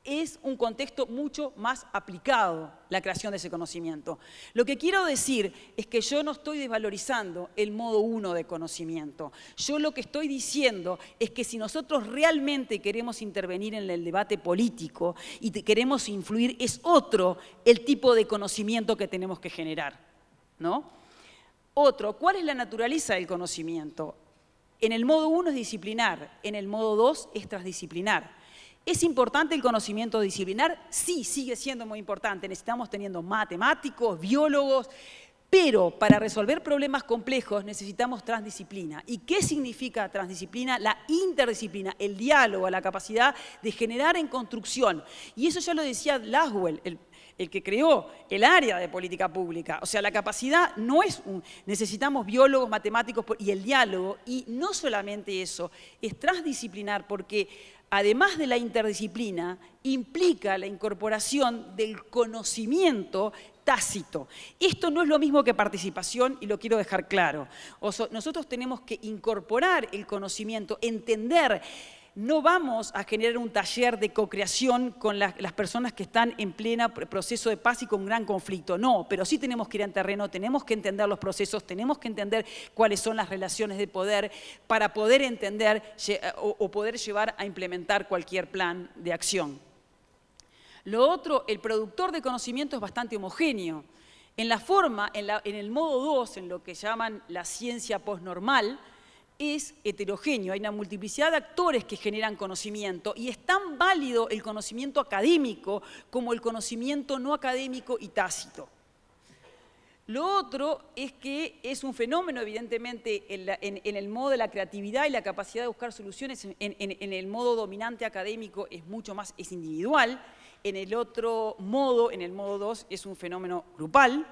es un contexto mucho más aplicado la creación de ese conocimiento. Lo que quiero decir es que yo no estoy desvalorizando el modo uno de conocimiento. Yo lo que estoy diciendo es que si nosotros realmente queremos intervenir en el debate político y queremos influir, es otro el tipo de conocimiento que tenemos que generar. ¿no? Otro, ¿cuál es la naturaleza del conocimiento? En el modo uno es disciplinar, en el modo dos es transdisciplinar. ¿Es importante el conocimiento disciplinar? Sí, sigue siendo muy importante. Necesitamos teniendo matemáticos, biólogos, pero para resolver problemas complejos necesitamos transdisciplina. ¿Y qué significa transdisciplina? La interdisciplina, el diálogo, la capacidad de generar en construcción. Y eso ya lo decía Laswell, el, el que creó el área de política pública. O sea, la capacidad no es un... Necesitamos biólogos, matemáticos y el diálogo. Y no solamente eso, es transdisciplinar porque además de la interdisciplina, implica la incorporación del conocimiento tácito. Esto no es lo mismo que participación y lo quiero dejar claro. nosotros tenemos que incorporar el conocimiento, entender no vamos a generar un taller de co-creación con las, personas que están en pleno proceso de paz y con gran conflicto. No, pero sí tenemos que ir en terreno, tenemos que entender los procesos, tenemos que entender cuáles son las relaciones de poder para poder entender o, poder llevar a implementar cualquier plan de acción. Lo otro, el productor de conocimiento es bastante homogéneo. En la forma, en, en el modo 2, en lo que llaman la ciencia postnormal, es heterogéneo, hay una multiplicidad de actores que generan conocimiento y es tan válido el conocimiento académico como el conocimiento no académico y tácito. Lo otro es que es un fenómeno, evidentemente, en, el modo de la creatividad y la capacidad de buscar soluciones en, el modo dominante académico es mucho más, es individual, en el otro modo, en el modo 2, es un fenómeno grupal.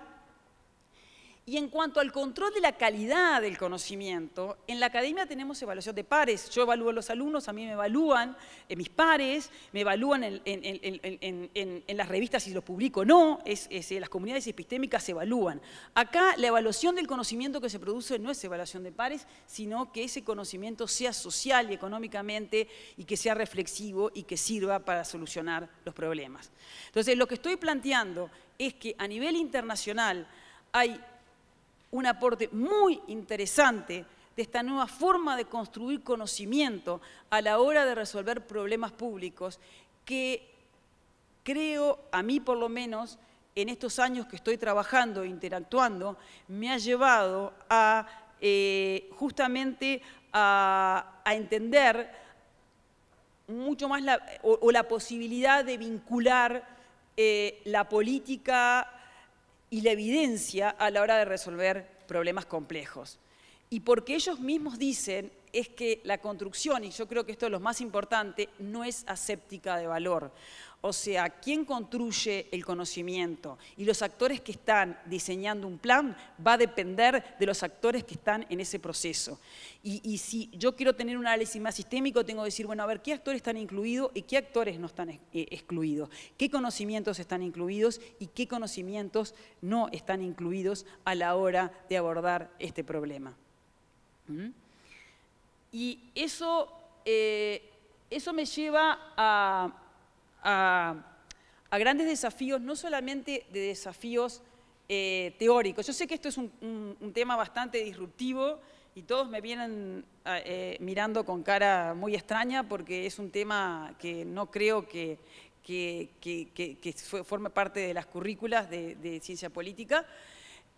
Y en cuanto al control de la calidad del conocimiento, en la academia tenemos evaluación de pares. Yo evalúo a los alumnos, a mí me evalúan eh, mis pares, me evalúan en, las revistas si los publico o no, es, eh, las comunidades epistémicas se evalúan. Acá la evaluación del conocimiento que se produce no es evaluación de pares, sino que ese conocimiento sea social y económicamente y que sea reflexivo y que sirva para solucionar los problemas. Entonces, lo que estoy planteando es que a nivel internacional hay un aporte muy interesante de esta nueva forma de construir conocimiento a la hora de resolver problemas públicos que creo, a mí por lo menos, en estos años que estoy trabajando e interactuando, me ha llevado a eh, justamente a, entender mucho más la, o, la posibilidad de vincular eh, la política y la evidencia a la hora de resolver problemas complejos. Y porque ellos mismos dicen es que la construcción, y yo creo que esto es lo más importante, no es aséptica de valor. O sea, ¿quién construye el conocimiento y los actores que están diseñando un plan va a depender de los actores que están en ese proceso. Y, si yo quiero tener un análisis más sistémico, tengo que decir, bueno, a ver, ¿qué actores están incluidos y qué actores no están eh, excluidos? ¿Qué conocimientos están incluidos y qué conocimientos no están incluidos a la hora de abordar este problema? ¿Mm? Y eso, eh, eso me lleva a a, grandes desafíos, no solamente de desafíos eh, teóricos. Yo sé que esto es un, tema bastante disruptivo y todos me vienen eh, mirando con cara muy extraña porque es un tema que no creo que, forme parte de las currículas de ciencia política,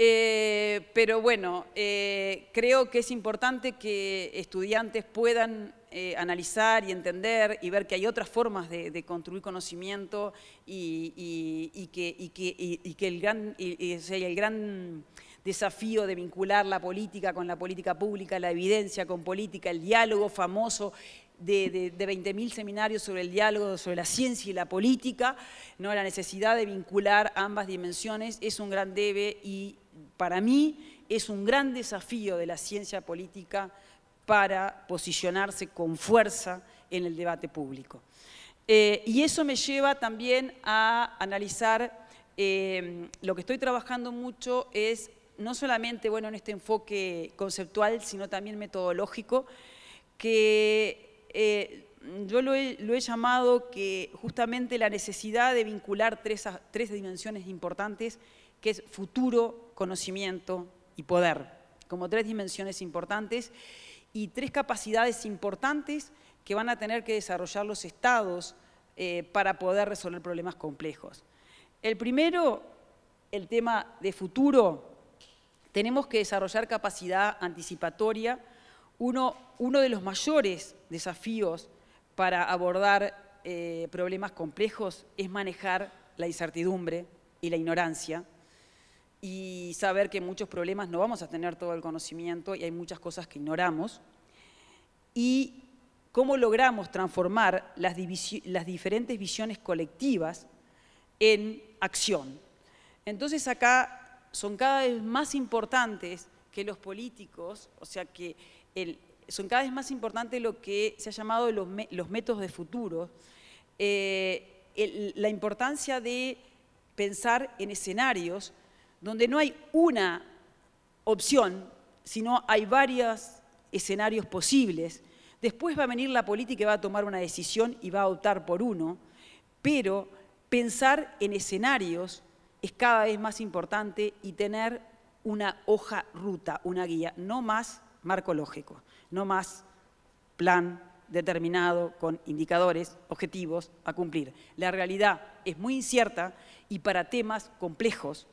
eh, pero bueno, eh, creo que es importante que estudiantes puedan eh, analizar y entender y ver que hay otras formas de, construir conocimiento y, que, el gran, el gran desafío de vincular la política con la política pública, la evidencia con política, el diálogo famoso de, de 20.000 seminarios sobre el diálogo, sobre la ciencia y la política, ¿no? la necesidad de vincular ambas dimensiones es un gran debe y para mí es un gran desafío de la ciencia política para posicionarse con fuerza en el debate público. Eh, y eso me lleva también a analizar, eh, lo que estoy trabajando mucho es no solamente bueno, en este enfoque conceptual, sino también metodológico, que eh, yo lo he, llamado que justamente la necesidad de vincular tres dimensiones importantes que es futuro, conocimiento y poder, como tres dimensiones importantes y tres capacidades importantes que van a tener que desarrollar los estados eh, para poder resolver problemas complejos. El primero, el tema de futuro, tenemos que desarrollar capacidad anticipatoria, uno, de los mayores desafíos para abordar eh, problemas complejos es manejar la incertidumbre y la ignorancia y saber que muchos problemas no vamos a tener todo el conocimiento y hay muchas cosas que ignoramos. Y cómo logramos transformar las, diferentes visiones colectivas en acción. Entonces acá son cada vez más importantes que los políticos, o sea que son cada vez más importantes lo que se ha llamado los, métodos de futuro, eh, la importancia de pensar en escenarios donde no hay una opción, sino hay varios escenarios posibles. Después va a venir la política y va a tomar una decisión y va a optar por uno, pero pensar en escenarios es cada vez más importante y tener una hoja ruta, una guía, no más marco lógico, no más plan determinado con indicadores, objetivos a cumplir. La realidad es muy incierta y para temas complejos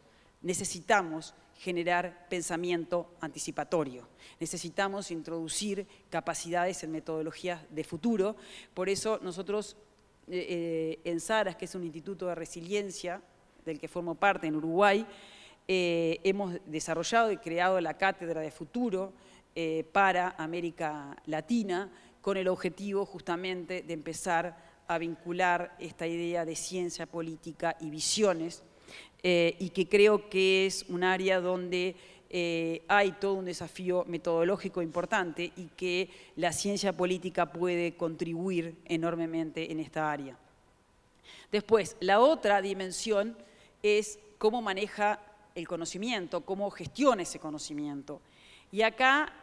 necesitamos generar pensamiento anticipatorio. Necesitamos introducir capacidades en metodologías de futuro. Por eso nosotros eh, eh, en SARAS, que es un instituto de resiliencia del que formo parte en Uruguay, eh, hemos desarrollado y creado la Cátedra de Futuro para América Latina con el objetivo justamente de empezar a vincular esta idea de ciencia política y visiones eh, y que creo que es un área donde eh, hay todo un desafío metodológico importante y que la ciencia política puede contribuir enormemente en esta área. Después, la otra dimensión es cómo maneja el conocimiento, cómo gestiona ese conocimiento. Y acá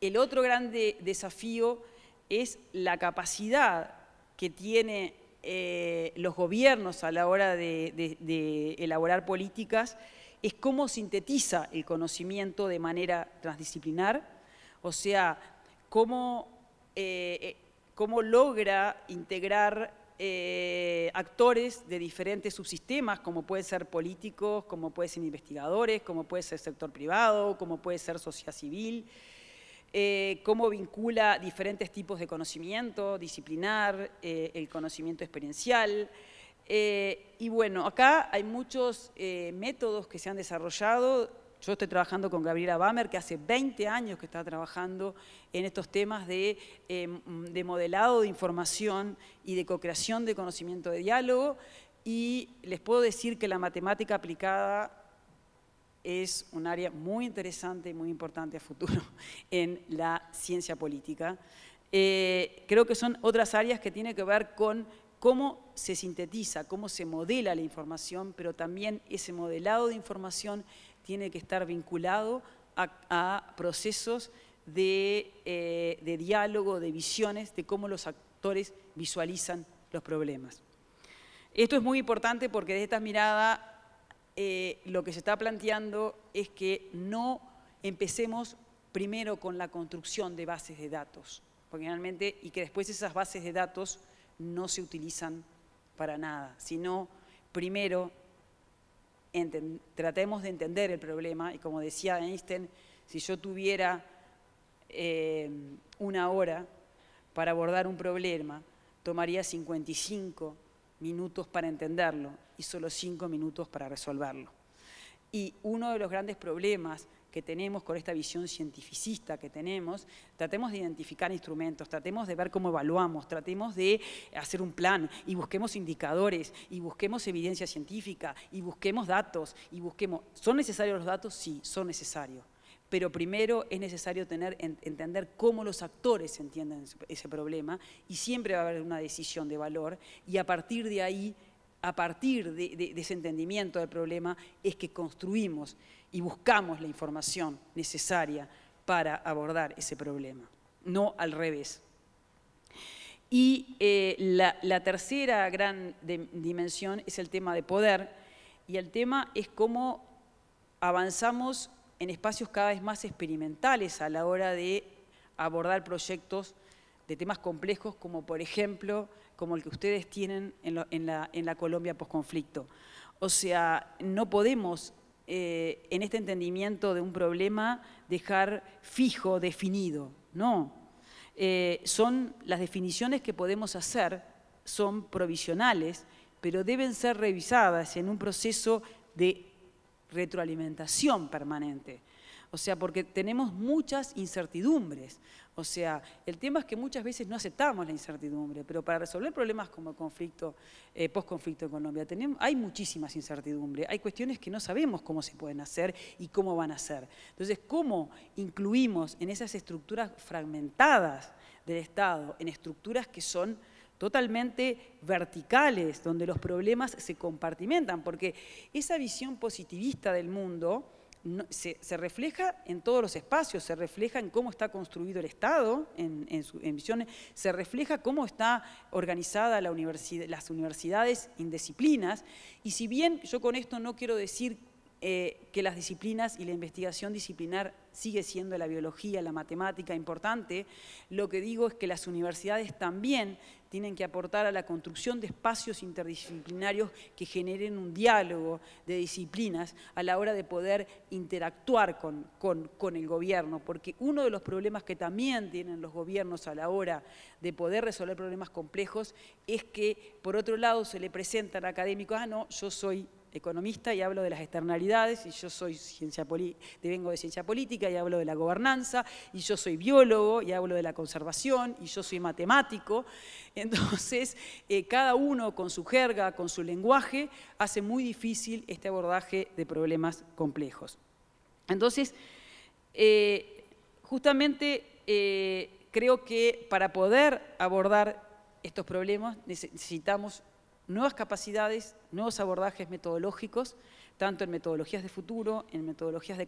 el otro grande desafío es la capacidad que tiene eh, los gobiernos a la hora de, elaborar políticas es cómo sintetiza el conocimiento de manera transdisciplinar, o sea, cómo, eh, eh, logra integrar actores de diferentes subsistemas, como pueden ser políticos, como pueden ser investigadores, como puede ser sector privado, como puede ser sociedad civil, eh, cómo vincula diferentes tipos de conocimiento, disciplinar, eh, el conocimiento experiencial. Eh, y bueno, acá hay muchos métodos que se han desarrollado. Yo estoy trabajando con Gabriela Bamer, que hace 20 años que está trabajando en estos temas de, de modelado de información y de co-creación de conocimiento de diálogo. Y les puedo decir que la matemática aplicada es un área muy interesante y muy importante a futuro *laughs* en la ciencia política. Eh, creo que son otras áreas que tienen que ver con cómo se sintetiza, cómo se modela la información, pero también ese modelado de información tiene que estar vinculado a, procesos eh, de, diálogo, de visiones, de cómo los actores visualizan los problemas. Esto es muy importante porque de esta mirada eh, lo que se está planteando es que no empecemos primero con la construcción de bases de datos, porque y que después esas bases de datos no se utilizan para nada, sino primero tratemos de entender el problema y como decía Einstein, si yo tuviera eh, una hora para abordar un problema, tomaría 55 minutos para entenderlo y solo cinco minutos para resolverlo. Y uno de los grandes problemas que tenemos con esta visión cientificista que tenemos, tratemos de identificar instrumentos, tratemos de ver cómo evaluamos, tratemos de hacer un plan y busquemos indicadores y busquemos evidencia científica y busquemos datos y busquemos... ¿Son necesarios los datos? Sí, son necesarios. Pero primero es necesario tener, entender cómo los actores entienden ese problema y siempre va a haber una decisión de valor y a partir de ahí a partir de, ese entendimiento del problema es que construimos y buscamos la información necesaria para abordar ese problema, no al revés. Y eh, la, tercera gran dimensión es el tema de poder y el tema es cómo avanzamos en espacios cada vez más experimentales a la hora de abordar proyectos de temas complejos como por ejemplo como el que ustedes tienen en, la, Colombia post Colombia O sea, no podemos eh, en este entendimiento de un problema dejar fijo, definido, no. Eh, son las definiciones que podemos hacer son provisionales, pero deben ser revisadas en un proceso de retroalimentación permanente. O sea, porque tenemos muchas incertidumbres. O sea, el tema es que muchas veces no aceptamos la incertidumbre, pero para resolver problemas como el conflicto, eh, post en Colombia, tenemos, hay muchísimas incertidumbres, hay cuestiones que no sabemos cómo se pueden hacer y cómo van a ser. Entonces, ¿cómo incluimos en esas estructuras fragmentadas del Estado, en estructuras que son totalmente verticales, donde los problemas se compartimentan? Porque esa visión positivista del mundo se, refleja en todos los espacios, se refleja en cómo está construido el Estado en, en sus se refleja cómo está organizada la universidad, las universidades indisciplinas, Y si bien yo con esto no quiero decir eh, que las disciplinas y la investigación disciplinar sigue siendo la biología, la matemática importante, lo que digo es que las universidades también tienen que aportar a la construcción de espacios interdisciplinarios que generen un diálogo de disciplinas a la hora de poder interactuar con, con, con el gobierno, porque uno de los problemas que también tienen los gobiernos a la hora de poder resolver problemas complejos es que, por otro lado, se le presentan al académico, ah, no, yo soy economista y hablo de las externalidades, y yo soy ciencia vengo de ciencia política y hablo de la gobernanza, y yo soy biólogo y hablo de la conservación, y yo soy matemático. Entonces, eh, cada uno con su jerga, con su lenguaje, hace muy difícil este abordaje de problemas complejos. Entonces, eh, justamente eh, creo que para poder abordar estos problemas necesitamos nuevas capacidades, nuevos abordajes metodológicos, tanto en metodologías de futuro, en metodologías de,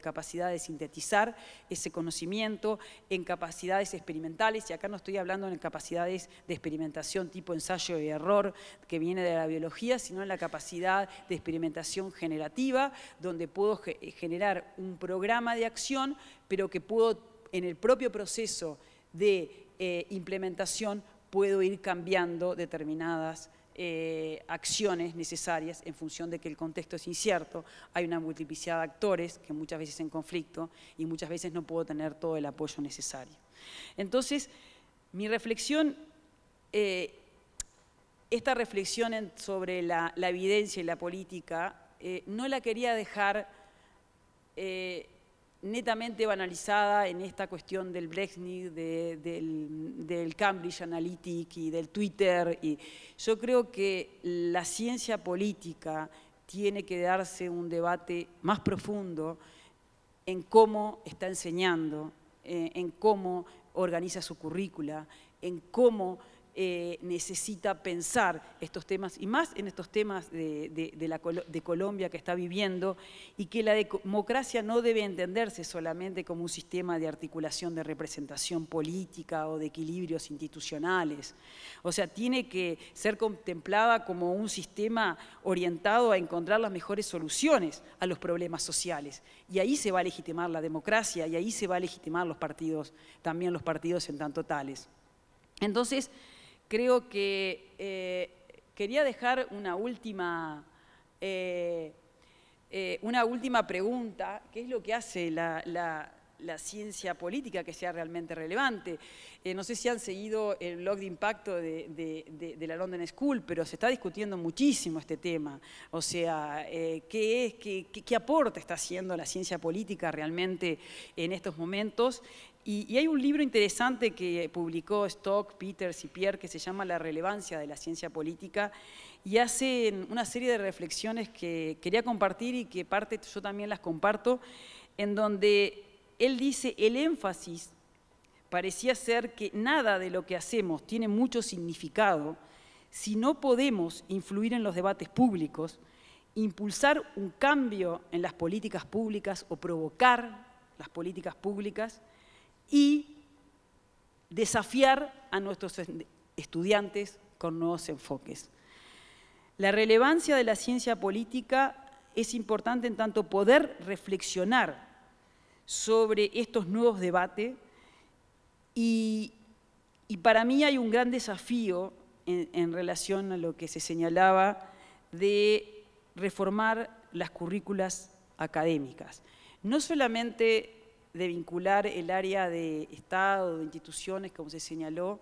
capacidad de sintetizar ese conocimiento, en capacidades experimentales, y acá no estoy hablando en capacidades de experimentación tipo ensayo y error que viene de la biología, sino en la capacidad de experimentación generativa, donde puedo generar un programa de acción, pero que puedo en el propio proceso de eh, implementación puedo ir cambiando determinadas eh, acciones necesarias en función de que el contexto es incierto, hay una multiplicidad de actores que muchas veces en conflicto y muchas veces no puedo tener todo el apoyo necesario. Entonces, mi reflexión, eh, esta reflexión sobre la, evidencia y la política, eh, no la quería dejar netamente banalizada en esta cuestión del Brexit, del, Cambridge Analytic y del Twitter. Y yo creo que la ciencia política tiene que darse un debate más profundo en cómo está enseñando, eh, en cómo organiza su currícula, en cómo eh, necesita pensar estos temas, y más en estos temas de, de, Colombia que está viviendo, y que la democracia no debe entenderse solamente como un sistema de articulación de representación política o de equilibrios institucionales. O sea, tiene que ser contemplada como un sistema orientado a encontrar las mejores soluciones a los problemas sociales. Y ahí se va a legitimar la democracia, y ahí se va a legitimar los partidos, también los partidos en tanto tales. Entonces, Creo que eh, quería dejar una última, eh, eh, una última pregunta, ¿qué es lo que hace la, ciencia política que sea realmente relevante? no sé si han seguido el blog de impacto de, la London School, pero se está discutiendo muchísimo este tema. O sea, ¿qué, es, qué aporte está haciendo la ciencia política realmente en estos momentos? Y, hay un libro interesante que publicó Stock, Peters y Pierre que se llama La relevancia de la ciencia política y hace una serie de reflexiones que quería compartir y que parte yo también las comparto, en donde él dice el énfasis parecía ser que nada de lo que hacemos tiene mucho significado si no podemos influir en los debates públicos, impulsar un cambio en las políticas públicas o provocar las políticas públicas y desafiar a nuestros estudiantes con nuevos enfoques. La relevancia de la ciencia política es importante en tanto poder reflexionar sobre estos nuevos debates y, para mí hay un gran desafío en, en relación a lo que se señalaba de reformar las currículas académicas. No solamente de vincular el área de Estado, de instituciones, como se señaló,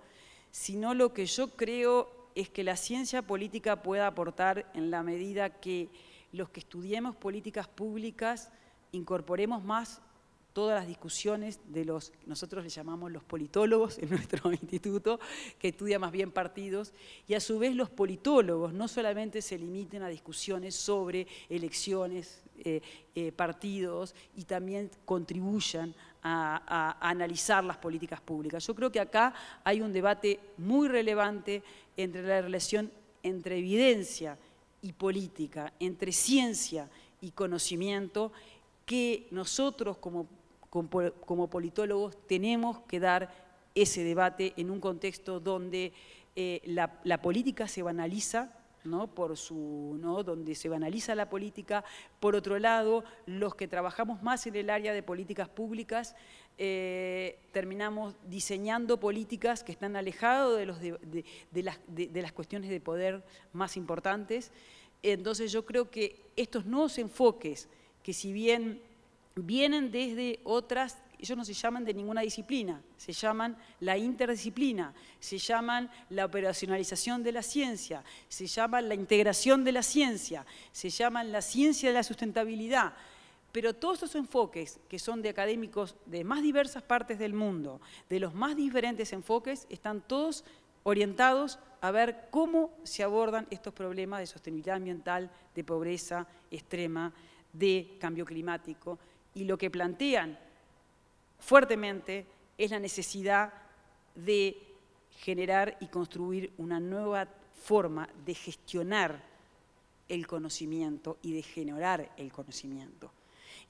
sino lo que yo creo es que la ciencia política pueda aportar en la medida que los que estudiemos políticas públicas incorporemos más todas las discusiones de los, nosotros le llamamos los politólogos en *laughs* nuestro instituto, que estudia más bien partidos, y a su vez los politólogos no solamente se limiten a discusiones sobre elecciones, eh, eh, partidos, y también contribuyan a, a, analizar las políticas públicas. Yo creo que acá hay un debate muy relevante entre la relación entre evidencia y política, entre ciencia y conocimiento, que nosotros como como politólogos tenemos que dar ese debate en un contexto donde eh, la, política se banaliza, ¿no? Por su, ¿no? donde se banaliza la política. Por otro lado, los que trabajamos más en el área de políticas públicas eh, terminamos diseñando políticas que están alejadas de, las, de las cuestiones de poder más importantes. Entonces yo creo que estos nuevos enfoques, que si bien vienen desde otras, ellos no se llaman de ninguna disciplina, se llaman la interdisciplina, se llaman la operacionalización de la ciencia, se llaman la integración de la ciencia, se llaman la ciencia de la sustentabilidad. Pero todos esos enfoques, que son de académicos de más diversas partes del mundo, de los más diferentes enfoques, están todos orientados a ver cómo se abordan estos problemas de sostenibilidad ambiental, de pobreza extrema, de cambio climático, y lo que plantean fuertemente es la necesidad de generar y construir una nueva forma de gestionar el conocimiento y de generar el conocimiento.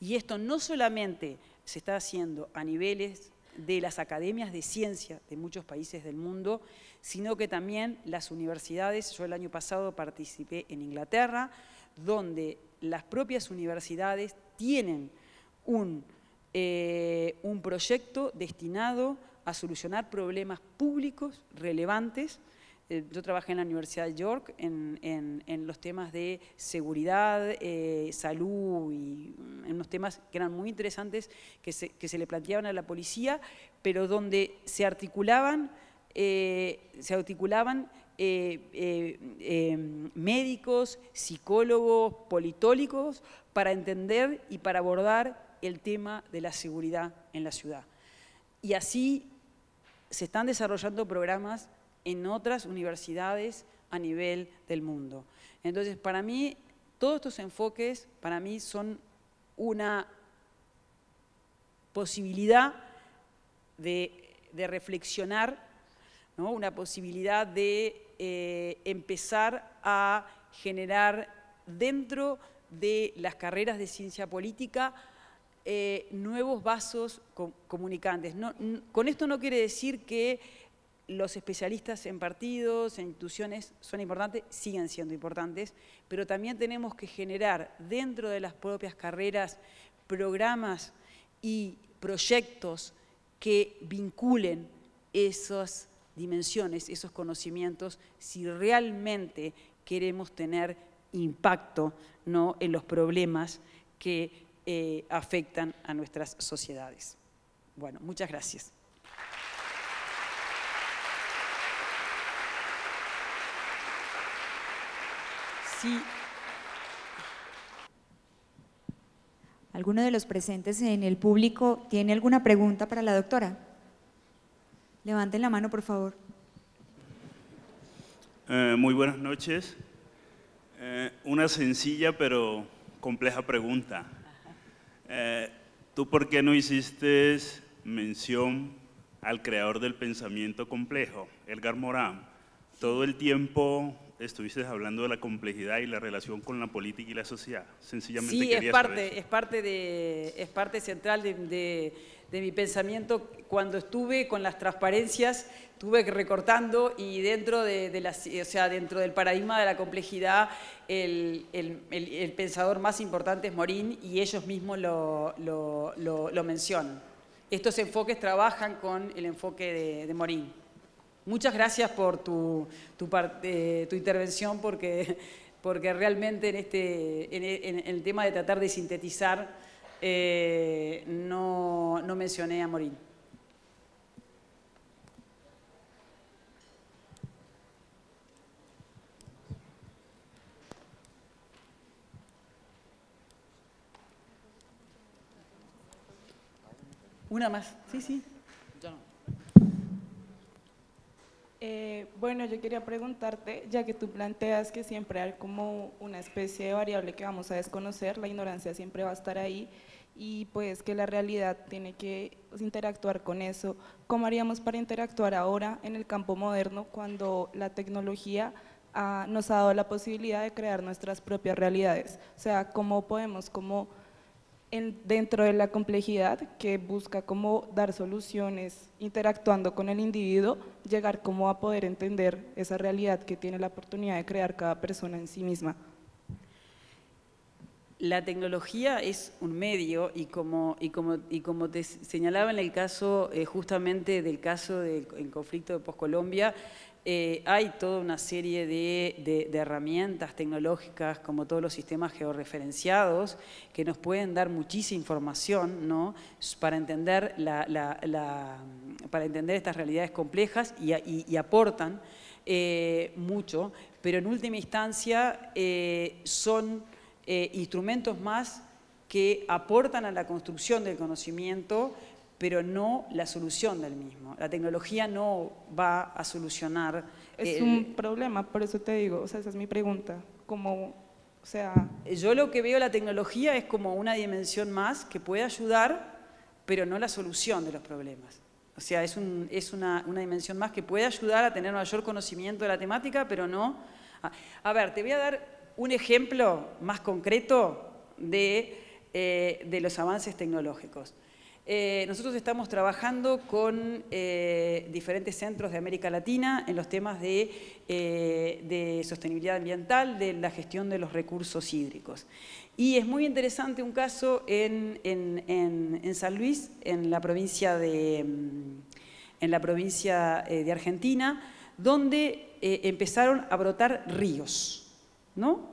Y esto no solamente se está haciendo a niveles de las academias de ciencia de muchos países del mundo, sino que también las universidades, yo el año pasado participé en Inglaterra, donde las propias universidades tienen un, eh, un proyecto destinado a solucionar problemas públicos relevantes. Eh, yo trabajé en la Universidad de York en, los temas de seguridad, eh, salud y mm, en unos temas que eran muy interesantes que se, le planteaban a la policía, pero donde se articulaban, se articulaban médicos, psicólogos, politólicos, para entender y para abordar el tema de la seguridad en la ciudad. Y así se están desarrollando programas en otras universidades a nivel del mundo. Entonces, para mí, todos estos enfoques, para mí, son una posibilidad de, reflexionar, una posibilidad de eh, empezar a generar dentro de las carreras de ciencia política eh, nuevos vasos comunicantes. con esto no quiere decir que los especialistas en partidos, en instituciones, son importantes, siguen siendo importantes, pero también tenemos que generar dentro de las propias carreras programas y proyectos que vinculen esas dimensiones, esos conocimientos, si realmente queremos tener impacto ¿no? en los problemas que eh, afectan a nuestras sociedades. Bueno, muchas gracias. Sí. ¿Alguno de los presentes en el público tiene alguna pregunta para la doctora? Levanten la mano, por favor. Eh, muy buenas noches. Eh, una sencilla pero compleja pregunta. Eh, ¿tú por qué no hiciste mención al creador del pensamiento complejo, Edgar Morán? Todo el tiempo estuviste hablando de la complejidad y la relación con la política y la sociedad. Sencillamente sí, es parte, es parte es parte central de de mi pensamiento cuando estuve con las transparencias, tuve que recortando y dentro, de, o sea, dentro del paradigma de la complejidad, el, pensador más importante es Morín y ellos mismos lo, mencionan. Estos enfoques trabajan con el enfoque de, Morín. Muchas gracias por eh, tu, intervención porque, porque realmente en, este, en el tema de tratar de sintetizar eh, no, no mencioné a Morín. Una más, sí, sí. Eh, bueno, yo quería preguntarte, ya que tú planteas que siempre hay como una especie de variable que vamos a desconocer, la ignorancia siempre va a estar ahí, y pues que la realidad tiene que pues, interactuar con eso. ¿Cómo haríamos para interactuar ahora en el campo moderno cuando la tecnología nos ha dado la posibilidad de crear nuestras propias realidades? O sea, ¿cómo podemos dentro de la complejidad que busca cómo dar soluciones interactuando con el individuo, llegar como a poder entender esa realidad que tiene la oportunidad de crear cada persona en sí misma? la tecnología es un medio y como, y como, te señalaba en el caso, eh, justamente del caso del conflicto de poscolombia, eh, hay toda una serie de, herramientas tecnológicas, como todos los sistemas georreferenciados, que nos pueden dar muchísima información ¿no? para, entender para entender estas realidades complejas y, aportan eh, mucho, pero en última instancia son eh, instrumentos más que aportan a la construcción del conocimiento, pero no la solución del mismo. La tecnología no va a solucionar. Es un problema, por eso te digo, o sea, esa es mi pregunta. Como, o sea... Yo lo que veo la tecnología es como una dimensión más que puede ayudar, pero no la solución de los problemas. O sea, es, es una, una, dimensión más que puede ayudar a tener mayor conocimiento de la temática, pero no... a ver, te voy a dar un ejemplo más concreto de, eh, los avances tecnológicos. Eh, nosotros estamos trabajando con eh, diferentes centros de América Latina en los temas de, sostenibilidad ambiental, de la gestión de los recursos hídricos. Y es muy interesante un caso en, San Luis, en la provincia mm, en la provincia de Argentina, donde empezaron a brotar ríos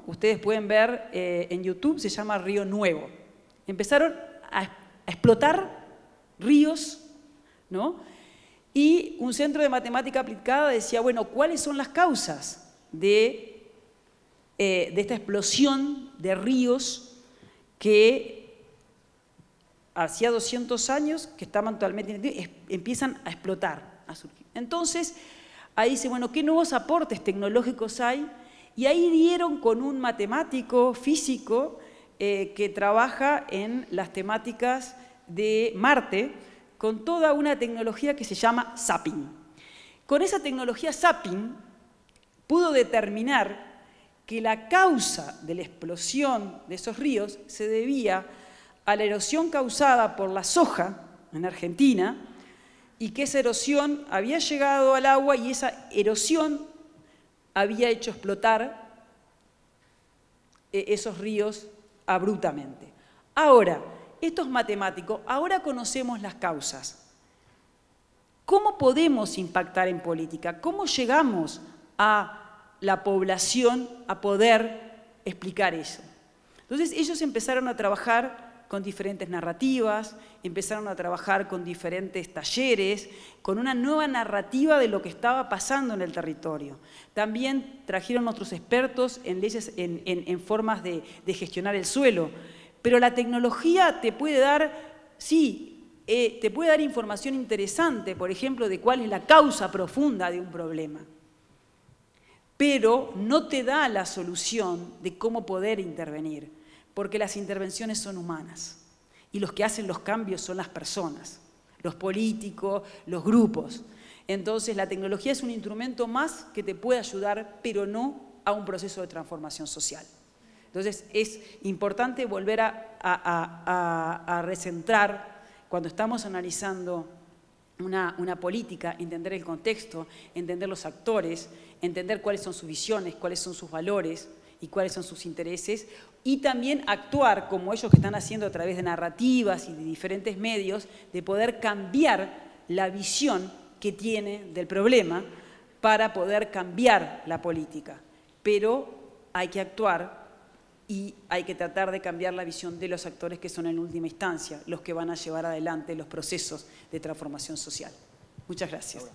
Ustedes pueden ver eh, en YouTube, se llama Río Nuevo. Empezaron a, explotar ríos, ¿no? Y un centro de matemática aplicada decía, bueno, ¿cuáles son las causas de, eh, esta explosión de ríos que hacía 200 años que estaban actualmente empiezan a explotar, a surgir? Entonces, ahí dice, bueno, ¿qué nuevos aportes tecnológicos hay? y ahí dieron con un matemático físico eh, que trabaja en las temáticas de Marte con toda una tecnología que se llama Sapping. Con esa tecnología Sapping pudo determinar que la causa de la explosión de esos ríos se debía a la erosión causada por la soja en Argentina y que esa erosión había llegado al agua y esa erosión había hecho explotar eh, esos ríos abruptamente. Ahora, esto es matemático, ahora conocemos las causas. ¿Cómo podemos impactar en política? ¿Cómo llegamos a la población a poder explicar eso? Entonces ellos empezaron a trabajar con diferentes narrativas, empezaron a trabajar con diferentes talleres, con una nueva narrativa de lo que estaba pasando en el territorio. También trajeron otros expertos en leyes, en, en, formas de, gestionar el suelo. Pero la tecnología te puede dar, sí, eh, te puede dar información interesante, por ejemplo, de cuál es la causa profunda de un problema pero no te da la solución de cómo poder intervenir porque las intervenciones son humanas y los que hacen los cambios son las personas, los políticos, los grupos. Entonces la tecnología es un instrumento más que te puede ayudar, pero no a un proceso de transformación social. Entonces es importante volver a, recentrar cuando estamos analizando una, una, política, entender el contexto, entender los actores, entender cuáles son sus visiones, cuáles son sus valores y cuáles son sus intereses, y también actuar como ellos que están haciendo a través de narrativas y de diferentes medios, de poder cambiar la visión que tiene del problema para poder cambiar la política. Pero hay que actuar y hay que tratar de cambiar la visión de los actores que son en última instancia los que van a llevar adelante los procesos de transformación social. Muchas gracias.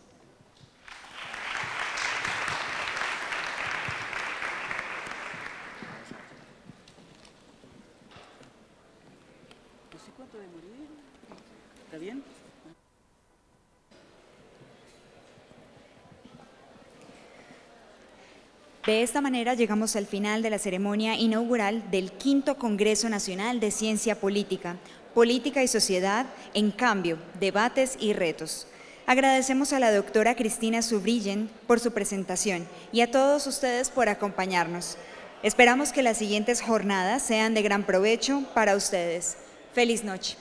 De esta manera llegamos al final de la ceremonia inaugural del quinto Congreso Nacional de Ciencia Política, Política y Sociedad en Cambio, Debates y Retos. Agradecemos a la doctora Cristina Subrillen por su presentación y a todos ustedes por acompañarnos. Esperamos que las siguientes jornadas sean de gran provecho para ustedes. Feliz noche.